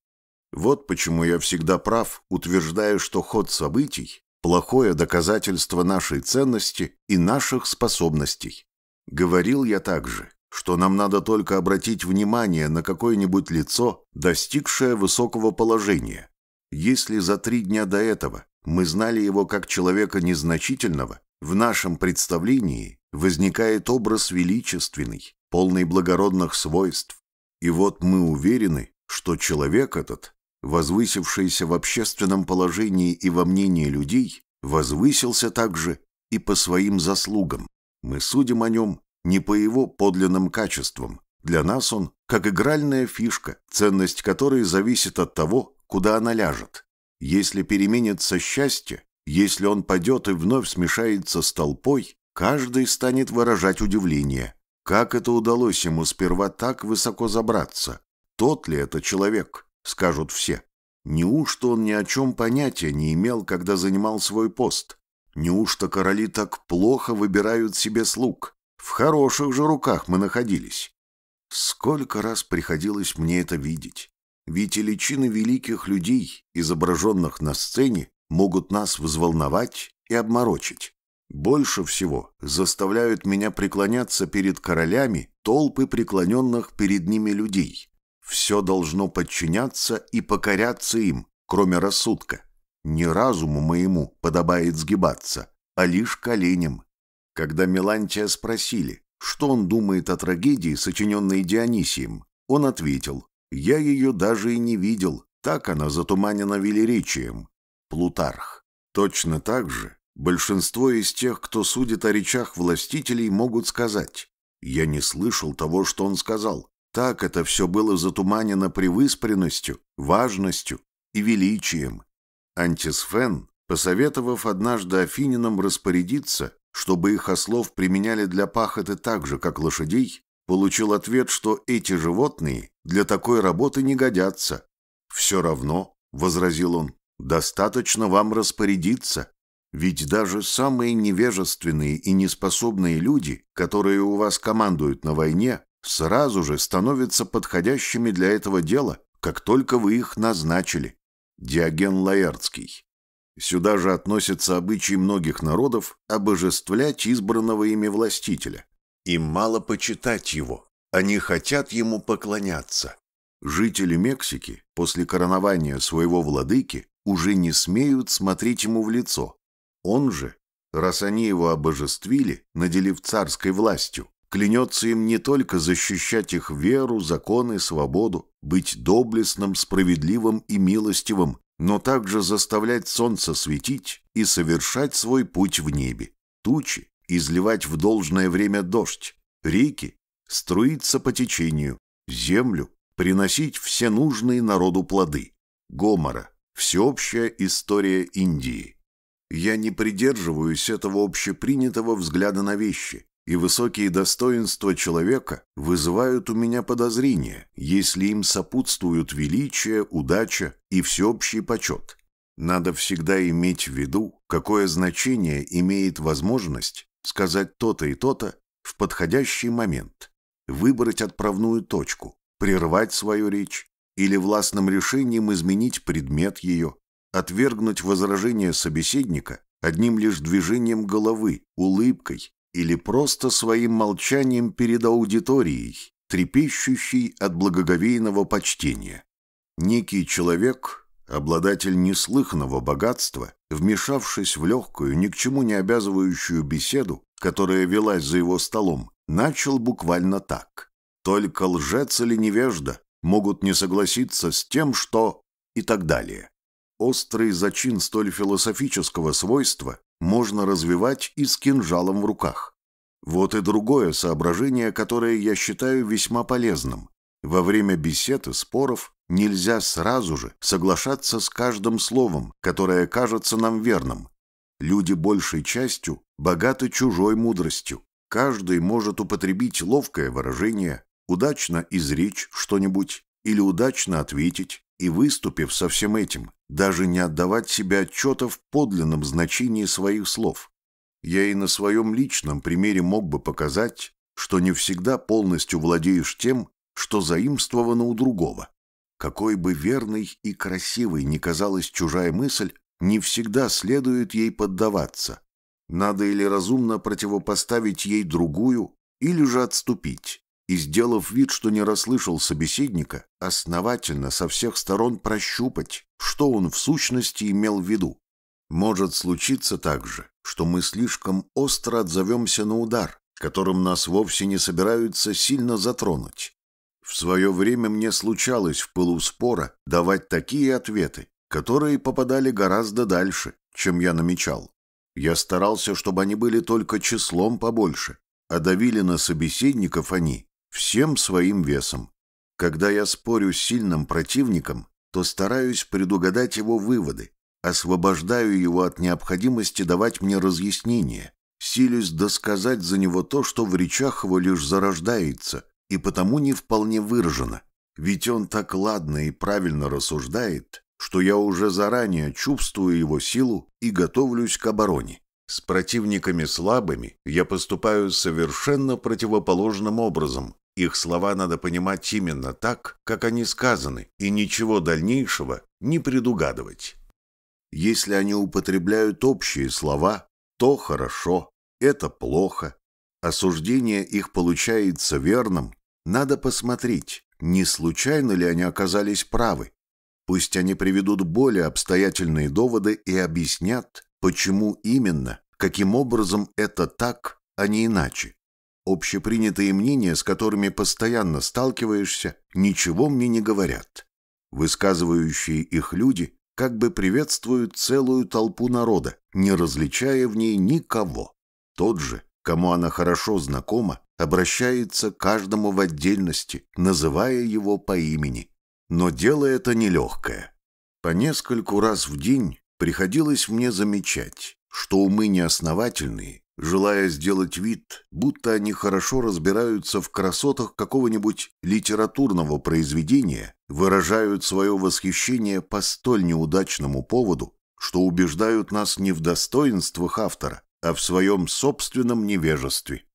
Вот почему я всегда прав, утверждая, что ход событий – плохое доказательство нашей ценности и наших способностей. Говорил я также, что нам надо только обратить внимание на какое-нибудь лицо, достигшее высокого положения. Если за три дня до этого мы знали его как человека незначительного, в нашем представлении возникает образ величественный, полный благородных свойств. И вот мы уверены, что человек этот возвысившийся в общественном положении и во мнении людей, возвысился также и по своим заслугам. Мы судим о нем не по его подлинным качествам. Для нас он как игральная фишка, ценность которой зависит от того, куда она ляжет. Если переменится счастье, если он падет и вновь смешается с толпой, каждый станет выражать удивление. Как это удалось ему сперва так высоко забраться? Тот ли это человек? скажут все. Неужто он ни о чем понятия не имел, когда занимал свой пост? Неужто короли так плохо выбирают себе слуг? В хороших же руках мы находились. Сколько раз приходилось мне это видеть. Ведь и личины великих людей, изображенных на сцене, могут нас взволновать и обморочить. Больше всего заставляют меня преклоняться перед королями толпы преклоненных перед ними людей, все должно подчиняться и покоряться им, кроме рассудка. Не разуму моему подобает сгибаться, а лишь коленям. Когда Мелантия спросили, что он думает о трагедии, сочиненной Дионисием, он ответил, «Я ее даже и не видел, так она затуманена велеречием». Плутарх. Точно так же большинство из тех, кто судит о речах властителей, могут сказать, «Я не слышал того, что он сказал, так это все было затуманено превыспренностью, важностью и величием. Антисфен, посоветовав однажды афининам распорядиться, чтобы их ослов применяли для пахоты так же, как лошадей, получил ответ, что эти животные для такой работы не годятся. «Все равно», — возразил он, — «достаточно вам распорядиться, ведь даже самые невежественные и неспособные люди, которые у вас командуют на войне, сразу же становятся подходящими для этого дела, как только вы их назначили. Диоген Лаэртский. Сюда же относятся обычаи многих народов обожествлять избранного ими властителя. Им мало почитать его, они хотят ему поклоняться. Жители Мексики после коронования своего владыки уже не смеют смотреть ему в лицо. Он же, раз они его обожествили, наделив царской властью, клянется им не только защищать их веру, законы, свободу, быть доблестным, справедливым и милостивым, но также заставлять солнце светить и совершать свой путь в небе, тучи изливать в должное время дождь, реки струиться по течению, землю приносить все нужные народу плоды. Гомора. Всеобщая история Индии. Я не придерживаюсь этого общепринятого взгляда на вещи, и высокие достоинства человека вызывают у меня подозрения, если им сопутствуют величие, удача и всеобщий почет. Надо всегда иметь в виду, какое значение имеет возможность сказать то-то и то-то в подходящий момент, выбрать отправную точку, прервать свою речь или властным решением изменить предмет ее, отвергнуть возражение собеседника одним лишь движением головы, улыбкой или просто своим молчанием перед аудиторией, трепещущей от благоговейного почтения. Некий человек, обладатель неслыханного богатства, вмешавшись в легкую, ни к чему не обязывающую беседу, которая велась за его столом, начал буквально так. Только лжец или невежда могут не согласиться с тем, что... и так далее. Острый зачин столь философического свойства можно развивать и с кинжалом в руках. Вот и другое соображение, которое я считаю весьма полезным. Во время бесед и споров нельзя сразу же соглашаться с каждым словом, которое кажется нам верным. Люди большей частью богаты чужой мудростью. Каждый может употребить ловкое выражение, удачно изречь что-нибудь или удачно ответить, и, выступив со всем этим, даже не отдавать себе отчета в подлинном значении своих слов. Я и на своем личном примере мог бы показать, что не всегда полностью владеешь тем, что заимствовано у другого. Какой бы верной и красивой ни казалась чужая мысль, не всегда следует ей поддаваться. Надо или разумно противопоставить ей другую, или же отступить и, сделав вид, что не расслышал собеседника, основательно со всех сторон прощупать, что он в сущности имел в виду. Может случиться также, что мы слишком остро отзовемся на удар, которым нас вовсе не собираются сильно затронуть. В свое время мне случалось в пылу спора давать такие ответы, которые попадали гораздо дальше, чем я намечал. Я старался, чтобы они были только числом побольше, а давили на собеседников они всем своим весом. Когда я спорю с сильным противником, то стараюсь предугадать его выводы, освобождаю его от необходимости давать мне разъяснения, силюсь досказать за него то, что в речах его лишь зарождается и потому не вполне выражено. Ведь он так ладно и правильно рассуждает, что я уже заранее чувствую его силу и готовлюсь к обороне. С противниками слабыми я поступаю совершенно противоположным образом, их слова надо понимать именно так, как они сказаны, и ничего дальнейшего не предугадывать. Если они употребляют общие слова, то хорошо, это плохо. Осуждение их получается верным. Надо посмотреть, не случайно ли они оказались правы. Пусть они приведут более обстоятельные доводы и объяснят, почему именно, каким образом это так, а не иначе. Общепринятые мнения, с которыми постоянно сталкиваешься, ничего мне не говорят. Высказывающие их люди как бы приветствуют целую толпу народа, не различая в ней никого. Тот же, кому она хорошо знакома, обращается к каждому в отдельности, называя его по имени. Но дело это нелегкое. По нескольку раз в день приходилось мне замечать, что умы неосновательные желая сделать вид, будто они хорошо разбираются в красотах какого-нибудь литературного произведения, выражают свое восхищение по столь неудачному поводу, что убеждают нас не в достоинствах автора, а в своем собственном невежестве.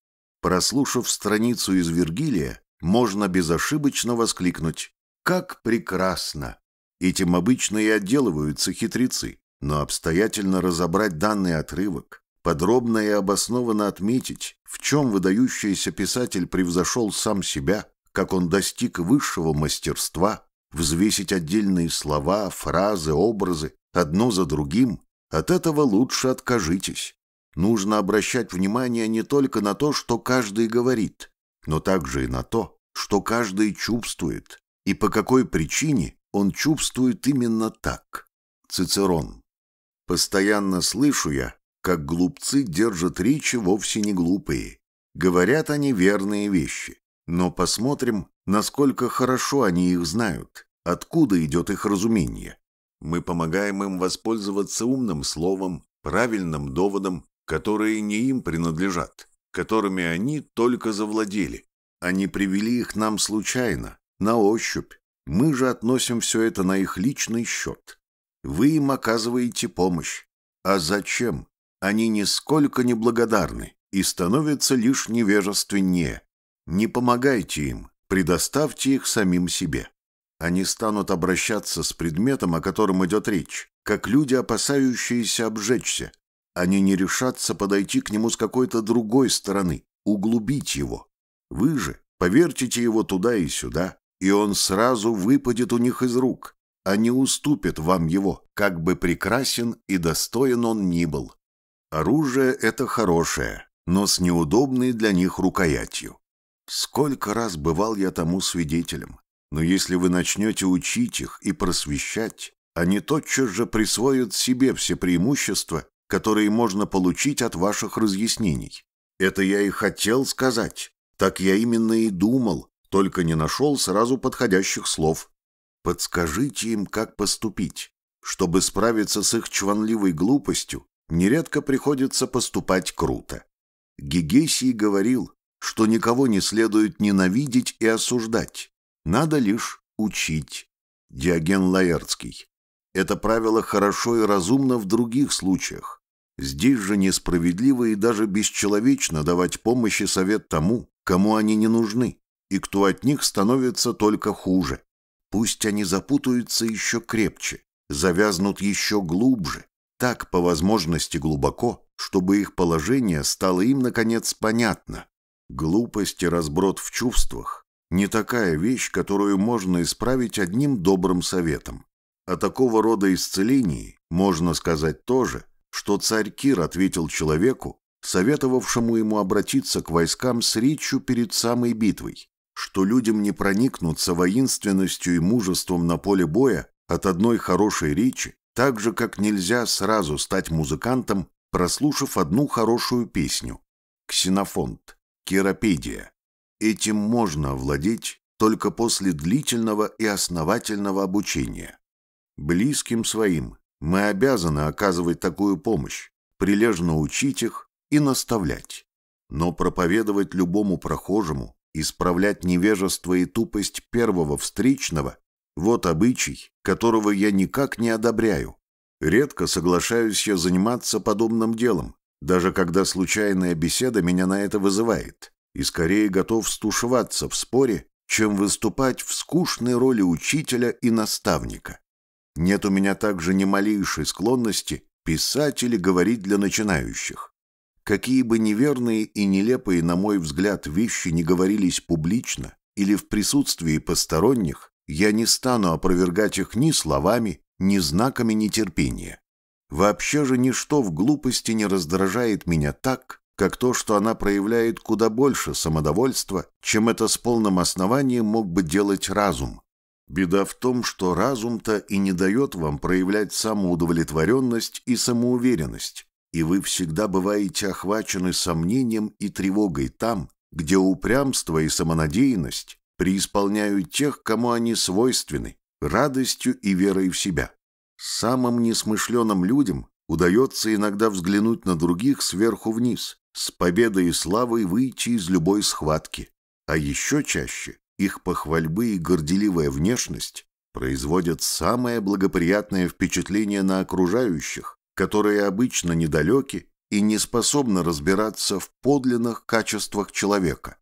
Прослушав страницу из Вергилия, можно безошибочно воскликнуть «Как прекрасно!» Этим обычно и отделываются хитрецы, но обстоятельно разобрать данный отрывок, подробно и обоснованно отметить, в чем выдающийся писатель превзошел сам себя, как он достиг высшего мастерства, взвесить отдельные слова, фразы, образы, одно за другим, от этого лучше откажитесь. Нужно обращать внимание не только на то, что каждый говорит, но также и на то, что каждый чувствует, и по какой причине он чувствует именно так. Цицерон. «Постоянно слышу я, как глупцы держат речи вовсе не глупые. Говорят они верные вещи. Но посмотрим, насколько хорошо они их знают, откуда идет их разумение. Мы помогаем им воспользоваться умным словом, правильным доводом, которые не им принадлежат, которыми они только завладели. Они привели их нам случайно, на ощупь. Мы же относим все это на их личный счет. Вы им оказываете помощь. А зачем? они нисколько не благодарны и становятся лишь невежественнее. Не помогайте им, предоставьте их самим себе. Они станут обращаться с предметом, о котором идет речь, как люди, опасающиеся обжечься. Они не решатся подойти к нему с какой-то другой стороны, углубить его. Вы же повертите его туда и сюда, и он сразу выпадет у них из рук. Они а уступят вам его, как бы прекрасен и достоин он ни был. Оружие это хорошее, но с неудобной для них рукоятью. Сколько раз бывал я тому свидетелем. Но если вы начнете учить их и просвещать, они тотчас же присвоят себе все преимущества, которые можно получить от ваших разъяснений. Это я и хотел сказать. Так я именно и думал, только не нашел сразу подходящих слов. Подскажите им, как поступить. Чтобы справиться с их чванливой глупостью, нередко приходится поступать круто. Гегесий говорил, что никого не следует ненавидеть и осуждать, надо лишь учить. Диоген Лаэртский. Это правило хорошо и разумно в других случаях. Здесь же несправедливо и даже бесчеловечно давать помощь и совет тому, кому они не нужны, и кто от них становится только хуже. Пусть они запутаются еще крепче, завязнут еще глубже, так по возможности глубоко, чтобы их положение стало им, наконец, понятно. Глупость и разброд в чувствах – не такая вещь, которую можно исправить одним добрым советом. О такого рода исцелении можно сказать тоже, что царь Кир ответил человеку, советовавшему ему обратиться к войскам с речью перед самой битвой, что людям не проникнуться воинственностью и мужеством на поле боя от одной хорошей речи, так же, как нельзя сразу стать музыкантом, прослушав одну хорошую песню. Ксенофонт, керопедия Этим можно овладеть только после длительного и основательного обучения. Близким своим мы обязаны оказывать такую помощь, прилежно учить их и наставлять. Но проповедовать любому прохожему, исправлять невежество и тупость первого встречного вот обычай, которого я никак не одобряю. Редко соглашаюсь я заниматься подобным делом, даже когда случайная беседа меня на это вызывает, и скорее готов стушеваться в споре, чем выступать в скучной роли учителя и наставника. Нет у меня также ни малейшей склонности писать или говорить для начинающих. Какие бы неверные и нелепые, на мой взгляд, вещи не говорились публично или в присутствии посторонних, я не стану опровергать их ни словами, ни знаками нетерпения. Вообще же ничто в глупости не раздражает меня так, как то, что она проявляет куда больше самодовольства, чем это с полным основанием мог бы делать разум. Беда в том, что разум-то и не дает вам проявлять самоудовлетворенность и самоуверенность, и вы всегда бываете охвачены сомнением и тревогой там, где упрямство и самонадеянность преисполняют тех, кому они свойственны, радостью и верой в себя. Самым несмышленным людям удается иногда взглянуть на других сверху вниз, с победой и славой выйти из любой схватки. А еще чаще их похвальбы и горделивая внешность производят самое благоприятное впечатление на окружающих, которые обычно недалеки и не способны разбираться в подлинных качествах человека.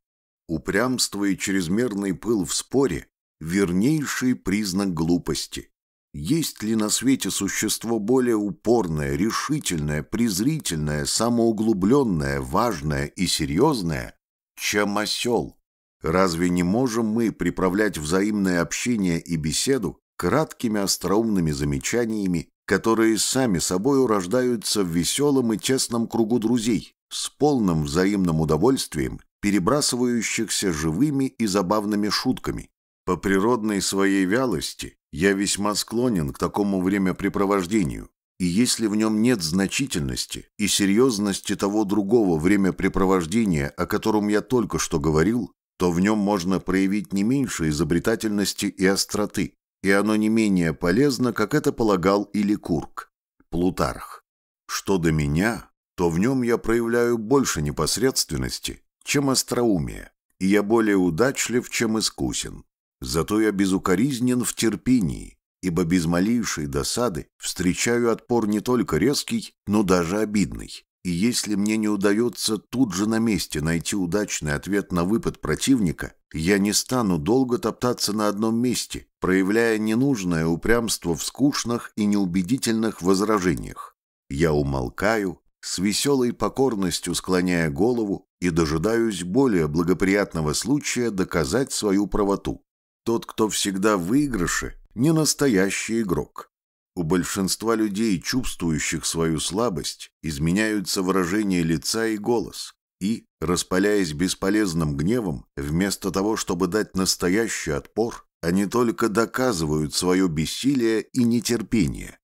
Упрямство и чрезмерный пыл в споре – вернейший признак глупости. Есть ли на свете существо более упорное, решительное, презрительное, самоуглубленное, важное и серьезное, чем осел? Разве не можем мы приправлять взаимное общение и беседу краткими остроумными замечаниями, которые сами собой рождаются в веселом и тесном кругу друзей, с полным взаимным удовольствием перебрасывающихся живыми и забавными шутками. По природной своей вялости я весьма склонен к такому времяпрепровождению, и если в нем нет значительности и серьезности того другого времяпрепровождения, о котором я только что говорил, то в нем можно проявить не меньше изобретательности и остроты, и оно не менее полезно, как это полагал и Ликург, Плутарх. Что до меня, то в нем я проявляю больше непосредственности чем остроумие, и я более удачлив, чем искусен. Зато я безукоризнен в терпении, ибо без малейшей досады встречаю отпор не только резкий, но даже обидный. И если мне не удается тут же на месте найти удачный ответ на выпад противника, я не стану долго топтаться на одном месте, проявляя ненужное упрямство в скучных и неубедительных возражениях. Я умолкаю, с веселой покорностью склоняя голову и дожидаюсь более благоприятного случая доказать свою правоту. Тот, кто всегда в выигрыше, не настоящий игрок. У большинства людей, чувствующих свою слабость, изменяются выражения лица и голос, и, распаляясь бесполезным гневом, вместо того, чтобы дать настоящий отпор, они только доказывают свое бессилие и нетерпение.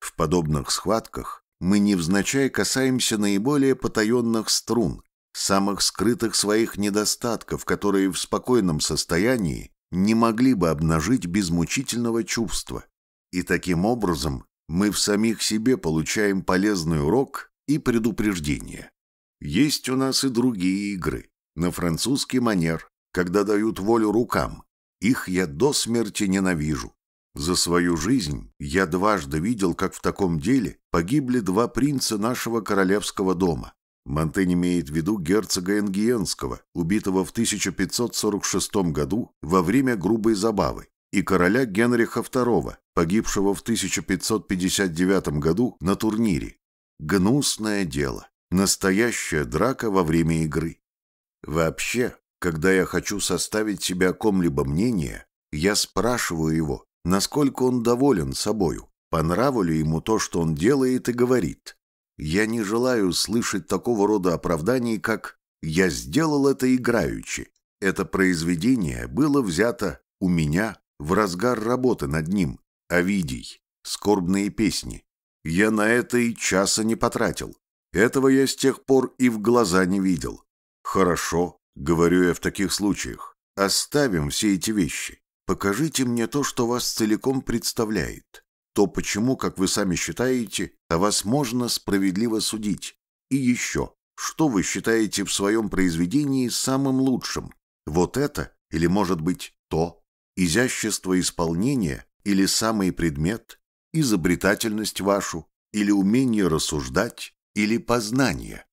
В подобных схватках мы невзначай касаемся наиболее потаенных струн, самых скрытых своих недостатков, которые в спокойном состоянии не могли бы обнажить без мучительного чувства. И таким образом мы в самих себе получаем полезный урок и предупреждение. Есть у нас и другие игры, на французский манер, когда дают волю рукам. Их я до смерти ненавижу. За свою жизнь я дважды видел, как в таком деле погибли два принца нашего королевского дома. Монтень имеет в виду герцога Энгиенского, убитого в 1546 году во время грубой забавы, и короля Генриха II, погибшего в 1559 году на турнире. Гнусное дело. Настоящая драка во время игры. Вообще, когда я хочу составить себе о ком-либо мнение, я спрашиваю его, насколько он доволен собою, по ли ему то, что он делает и говорит. Я не желаю слышать такого рода оправданий, как «я сделал это играючи». Это произведение было взято у меня в разгар работы над ним, Овидий, скорбные песни. Я на это и часа не потратил. Этого я с тех пор и в глаза не видел. Хорошо, говорю я в таких случаях, оставим все эти вещи. Покажите мне то, что вас целиком представляет, то, почему, как вы сами считаете, о а вас можно справедливо судить. И еще, что вы считаете в своем произведении самым лучшим? Вот это или, может быть, то? Изящество исполнения или самый предмет? Изобретательность вашу? Или умение рассуждать? Или познание?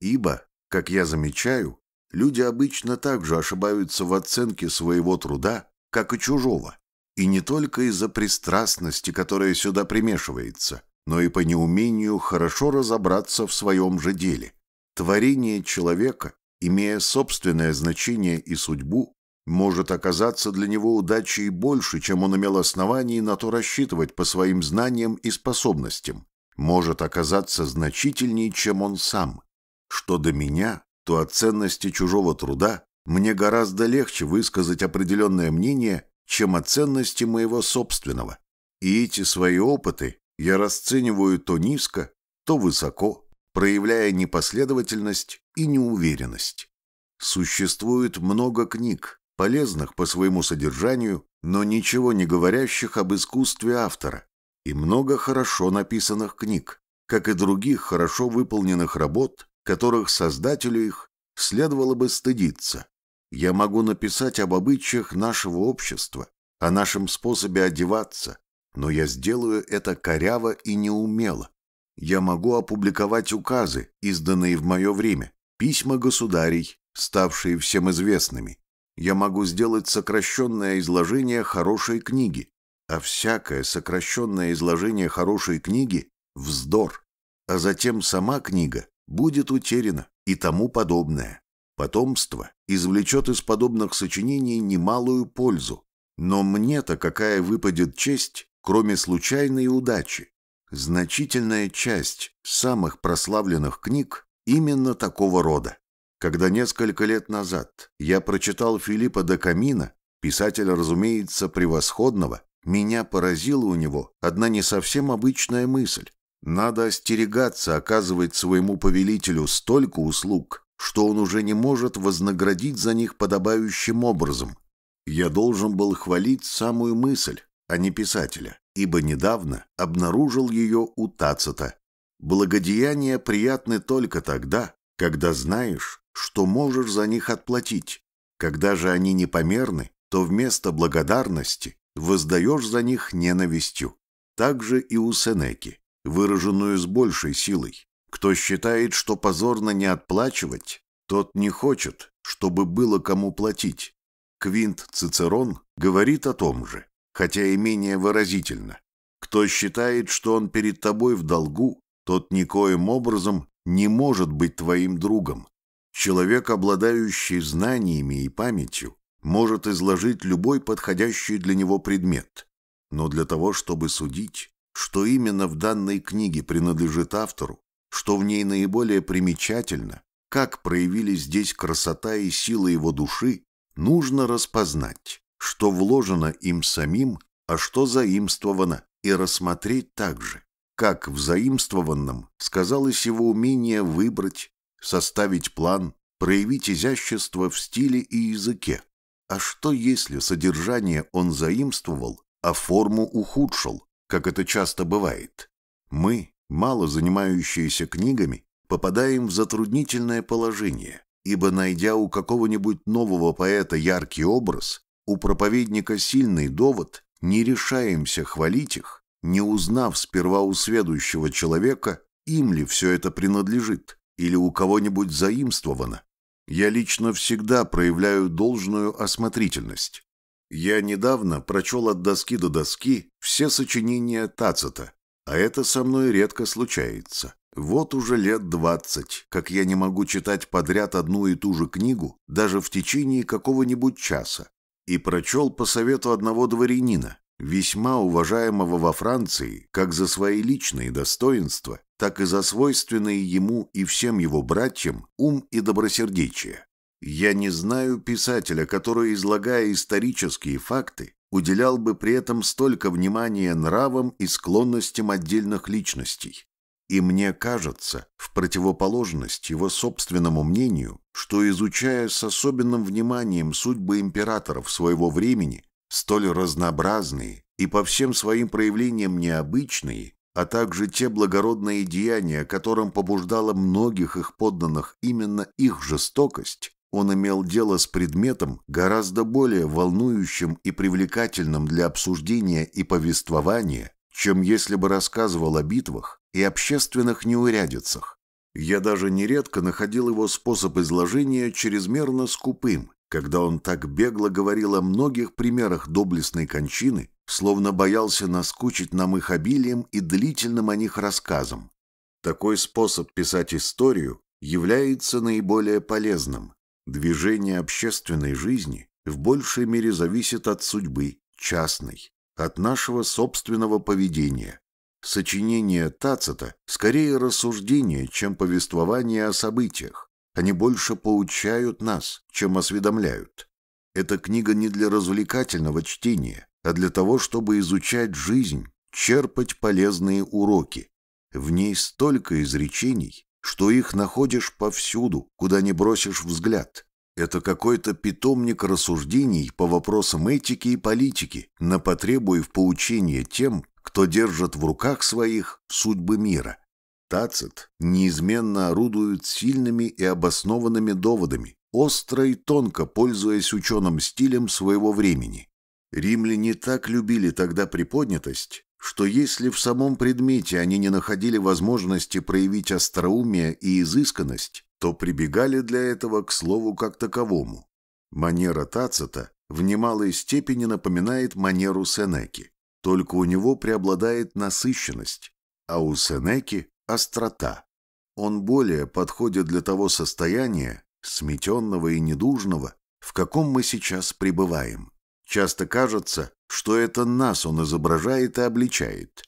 Ибо, как я замечаю, люди обычно также ошибаются в оценке своего труда как и чужого. И не только из-за пристрастности, которая сюда примешивается, но и по неумению хорошо разобраться в своем же деле. Творение человека, имея собственное значение и судьбу, может оказаться для него удачей больше, чем он имел оснований на то рассчитывать по своим знаниям и способностям, может оказаться значительнее, чем он сам. Что до меня, то о ценности чужого труда мне гораздо легче высказать определенное мнение, чем о ценности моего собственного. И эти свои опыты я расцениваю то низко, то высоко, проявляя непоследовательность и неуверенность. Существует много книг, полезных по своему содержанию, но ничего не говорящих об искусстве автора, и много хорошо написанных книг, как и других хорошо выполненных работ, которых создателю их следовало бы стыдиться. Я могу написать об обычаях нашего общества, о нашем способе одеваться, но я сделаю это коряво и неумело. Я могу опубликовать указы, изданные в мое время, письма государей, ставшие всем известными. Я могу сделать сокращенное изложение хорошей книги, а всякое сокращенное изложение хорошей книги – вздор, а затем сама книга будет утеряна и тому подобное. Потомство извлечет из подобных сочинений немалую пользу. Но мне-то какая выпадет честь, кроме случайной удачи? Значительная часть самых прославленных книг именно такого рода. Когда несколько лет назад я прочитал Филиппа де Камина, писателя, разумеется, превосходного, меня поразила у него одна не совсем обычная мысль. Надо остерегаться оказывать своему повелителю столько услуг, что он уже не может вознаградить за них подобающим образом. Я должен был хвалить самую мысль, а не писателя, ибо недавно обнаружил ее у Тацита. Благодеяния приятны только тогда, когда знаешь, что можешь за них отплатить. Когда же они непомерны, то вместо благодарности воздаешь за них ненавистью. Так же и у Сенеки, выраженную с большей силой, кто считает, что позорно не отплачивать, тот не хочет, чтобы было кому платить. Квинт Цицерон говорит о том же, хотя и менее выразительно. Кто считает, что он перед тобой в долгу, тот никоим образом не может быть твоим другом. Человек, обладающий знаниями и памятью, может изложить любой подходящий для него предмет. Но для того, чтобы судить, что именно в данной книге принадлежит автору, что в ней наиболее примечательно, как проявились здесь красота и сила его души, нужно распознать, что вложено им самим, а что заимствовано, и рассмотреть также, как в заимствованном сказалось его умение выбрать, составить план, проявить изящество в стиле и языке. А что, если содержание он заимствовал, а форму ухудшил, как это часто бывает? Мы, мало занимающиеся книгами, попадаем в затруднительное положение, ибо, найдя у какого-нибудь нового поэта яркий образ, у проповедника сильный довод, не решаемся хвалить их, не узнав сперва у сведущего человека, им ли все это принадлежит или у кого-нибудь заимствовано. Я лично всегда проявляю должную осмотрительность. Я недавно прочел от доски до доски все сочинения Тацита, а это со мной редко случается. Вот уже лет двадцать, как я не могу читать подряд одну и ту же книгу, даже в течение какого-нибудь часа. И прочел по совету одного дворянина, весьма уважаемого во Франции как за свои личные достоинства, так и за свойственные ему и всем его братьям ум и добросердечие. Я не знаю писателя, который, излагая исторические факты, уделял бы при этом столько внимания нравам и склонностям отдельных личностей. И мне кажется, в противоположность его собственному мнению, что изучая с особенным вниманием судьбы императоров своего времени, столь разнообразные и по всем своим проявлениям необычные, а также те благородные деяния, которым побуждала многих их подданных именно их жестокость, он имел дело с предметом, гораздо более волнующим и привлекательным для обсуждения и повествования, чем если бы рассказывал о битвах и общественных неурядицах. Я даже нередко находил его способ изложения чрезмерно скупым, когда он так бегло говорил о многих примерах доблестной кончины, словно боялся наскучить нам их обилием и длительным о них рассказом. Такой способ писать историю является наиболее полезным, Движение общественной жизни в большей мере зависит от судьбы, частной, от нашего собственного поведения. Сочинение Тацита скорее рассуждение, чем повествование о событиях. Они больше поучают нас, чем осведомляют. Эта книга не для развлекательного чтения, а для того, чтобы изучать жизнь, черпать полезные уроки. В ней столько изречений, что их находишь повсюду, куда не бросишь взгляд. Это какой-то питомник рассуждений по вопросам этики и политики, на потребу и в поучение тем, кто держит в руках своих судьбы мира. Тацит неизменно орудует сильными и обоснованными доводами, остро и тонко пользуясь ученым стилем своего времени. Римляне так любили тогда приподнятость, что если в самом предмете они не находили возможности проявить остроумие и изысканность, то прибегали для этого к слову как таковому. Манера Тацита в немалой степени напоминает манеру Сенеки, только у него преобладает насыщенность, а у Сенеки – острота. Он более подходит для того состояния, сметенного и недужного, в каком мы сейчас пребываем. Часто кажется, что это нас он изображает и обличает.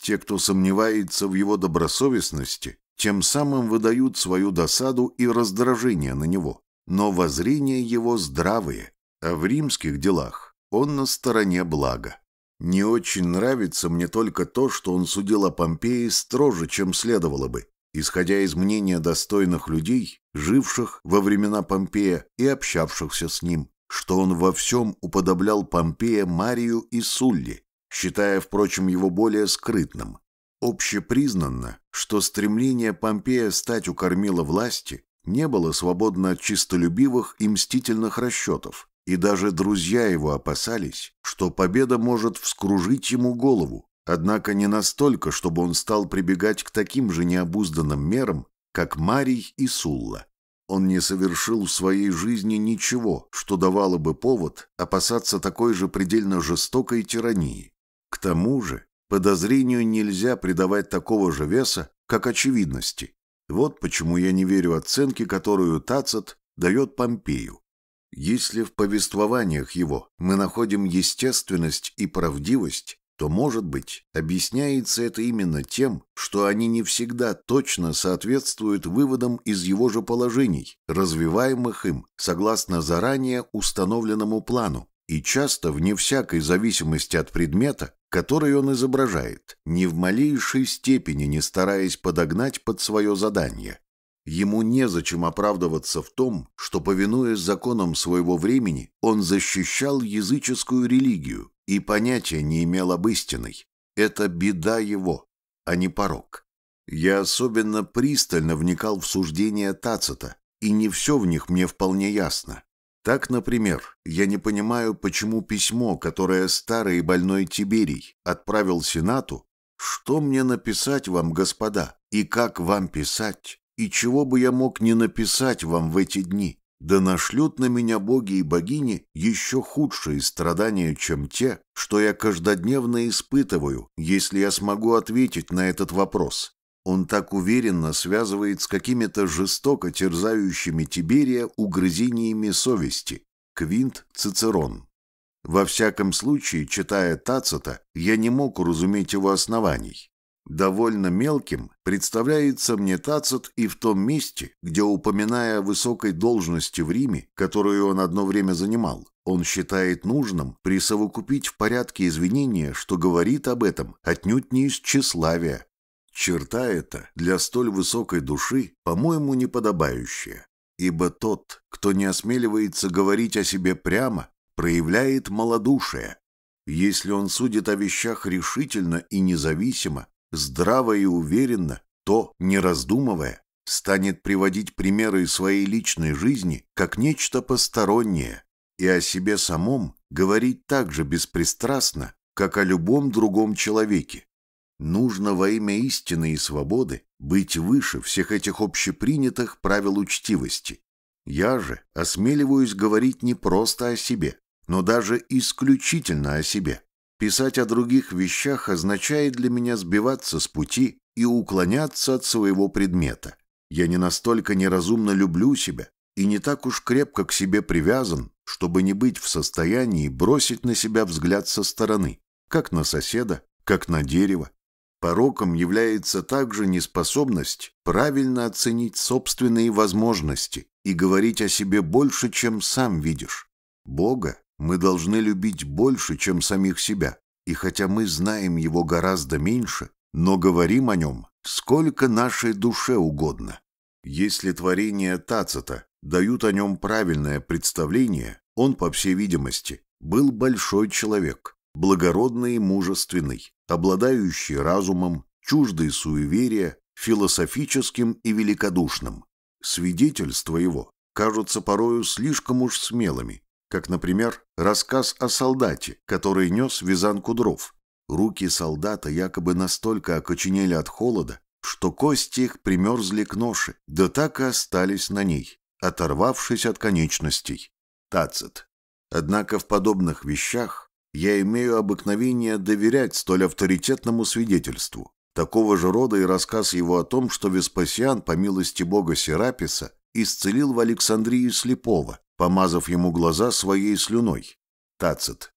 Те, кто сомневается в его добросовестности, тем самым выдают свою досаду и раздражение на него. Но воззрения его здравые, а в римских делах он на стороне блага. Не очень нравится мне только то, что он судил о Помпеи строже, чем следовало бы, исходя из мнения достойных людей, живших во времена Помпея и общавшихся с ним что он во всем уподоблял Помпея Марию и Сулли, считая, впрочем, его более скрытным. Общепризнанно, что стремление Помпея стать у кормила власти не было свободно от чистолюбивых и мстительных расчетов, и даже друзья его опасались, что победа может вскружить ему голову, однако не настолько, чтобы он стал прибегать к таким же необузданным мерам, как Марий и Сулла. Он не совершил в своей жизни ничего, что давало бы повод опасаться такой же предельно жестокой тирании. К тому же, подозрению нельзя придавать такого же веса, как очевидности. Вот почему я не верю оценке, которую Тацет дает Помпею. Если в повествованиях его мы находим естественность и правдивость, то, может быть, объясняется это именно тем, что они не всегда точно соответствуют выводам из его же положений, развиваемых им согласно заранее установленному плану, и часто вне всякой зависимости от предмета, который он изображает, ни в малейшей степени не стараясь подогнать под свое задание. Ему незачем оправдываться в том, что, повинуясь законам своего времени, он защищал языческую религию, и понятия не имел об истинной. Это беда его, а не порок. Я особенно пристально вникал в суждения Тацита, и не все в них мне вполне ясно. Так, например, я не понимаю, почему письмо, которое старый и больной Тиберий отправил Сенату, что мне написать вам, господа, и как вам писать, и чего бы я мог не написать вам в эти дни, да нашлют на меня боги и богини еще худшие страдания, чем те, что я каждодневно испытываю, если я смогу ответить на этот вопрос. Он так уверенно связывает с какими-то жестоко терзающими Тиберия угрызениями совести. Квинт Цицерон. Во всяком случае, читая Тацита, я не мог уразуметь его оснований. Довольно мелким представляется мне Тацит и в том месте, где, упоминая о высокой должности в Риме, которую он одно время занимал, он считает нужным присовокупить в порядке извинения, что говорит об этом отнюдь не из тщеславия. Черта эта для столь высокой души, по-моему, неподобающая, ибо тот, кто не осмеливается говорить о себе прямо, проявляет малодушие. Если он судит о вещах решительно и независимо, здраво и уверенно, то, не раздумывая, станет приводить примеры своей личной жизни как нечто постороннее и о себе самом говорить так же беспристрастно, как о любом другом человеке. Нужно во имя истины и свободы быть выше всех этих общепринятых правил учтивости. Я же осмеливаюсь говорить не просто о себе, но даже исключительно о себе, Писать о других вещах означает для меня сбиваться с пути и уклоняться от своего предмета. Я не настолько неразумно люблю себя и не так уж крепко к себе привязан, чтобы не быть в состоянии бросить на себя взгляд со стороны, как на соседа, как на дерево. Пороком является также неспособность правильно оценить собственные возможности и говорить о себе больше, чем сам видишь. Бога мы должны любить больше, чем самих себя. И хотя мы знаем его гораздо меньше, но говорим о нем сколько нашей душе угодно. Если творения Тацита дают о нем правильное представление, он, по всей видимости, был большой человек, благородный и мужественный, обладающий разумом, чуждый суеверия, философическим и великодушным. Свидетельства его кажутся порою слишком уж смелыми, как, например, рассказ о солдате, который нес вязанку дров. Руки солдата якобы настолько окоченели от холода, что кости их примерзли к ноше, да так и остались на ней, оторвавшись от конечностей. Тацит. Однако в подобных вещах я имею обыкновение доверять столь авторитетному свидетельству. Такого же рода и рассказ его о том, что Веспасиан, по милости бога Сераписа, исцелил в Александрии слепого, помазав ему глаза своей слюной. Тацит.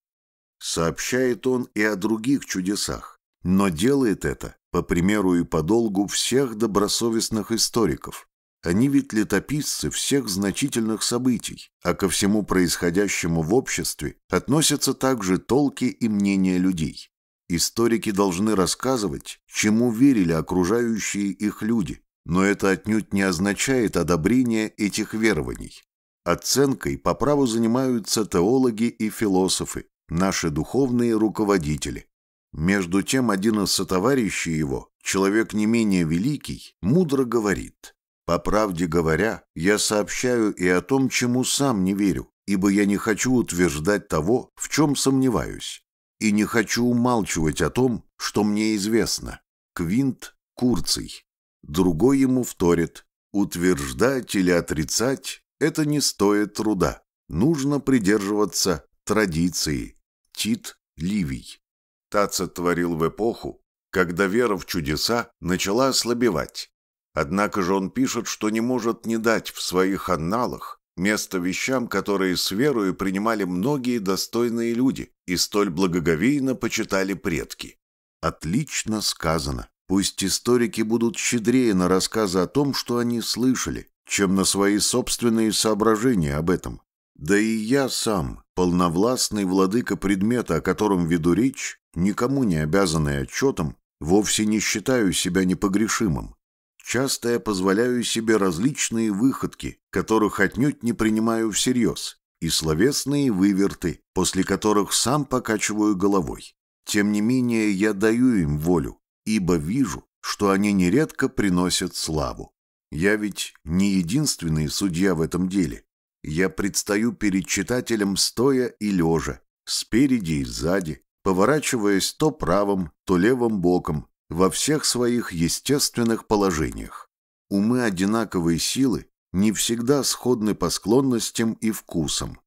Сообщает он и о других чудесах, но делает это, по примеру и по долгу всех добросовестных историков. Они ведь летописцы всех значительных событий, а ко всему происходящему в обществе относятся также толки и мнения людей. Историки должны рассказывать, чему верили окружающие их люди, но это отнюдь не означает одобрение этих верований. Оценкой по праву занимаются теологи и философы, наши духовные руководители. Между тем один из сотоварищей его, человек не менее великий, мудро говорит. «По правде говоря, я сообщаю и о том, чему сам не верю, ибо я не хочу утверждать того, в чем сомневаюсь, и не хочу умалчивать о том, что мне известно». Квинт Курций. Другой ему вторит. «Утверждать или отрицать это не стоит труда. Нужно придерживаться традиции. Тит Ливий. Тацит творил в эпоху, когда вера в чудеса начала ослабевать. Однако же он пишет, что не может не дать в своих анналах место вещам, которые с верою принимали многие достойные люди и столь благоговейно почитали предки. Отлично сказано. Пусть историки будут щедрее на рассказы о том, что они слышали, чем на свои собственные соображения об этом. Да и я сам, полновластный владыка предмета, о котором веду речь, никому не обязанный отчетом, вовсе не считаю себя непогрешимым. Часто я позволяю себе различные выходки, которых отнюдь не принимаю всерьез, и словесные выверты, после которых сам покачиваю головой. Тем не менее, я даю им волю, ибо вижу, что они нередко приносят славу. Я ведь не единственный судья в этом деле. Я предстаю перед читателем стоя и лежа, спереди и сзади, поворачиваясь то правым, то левым боком, во всех своих естественных положениях. Умы одинаковой силы не всегда сходны по склонностям и вкусам.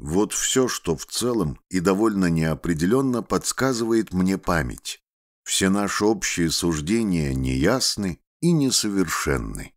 Вот все, что в целом и довольно неопределенно подсказывает мне память. Все наши общие суждения неясны и несовершенны.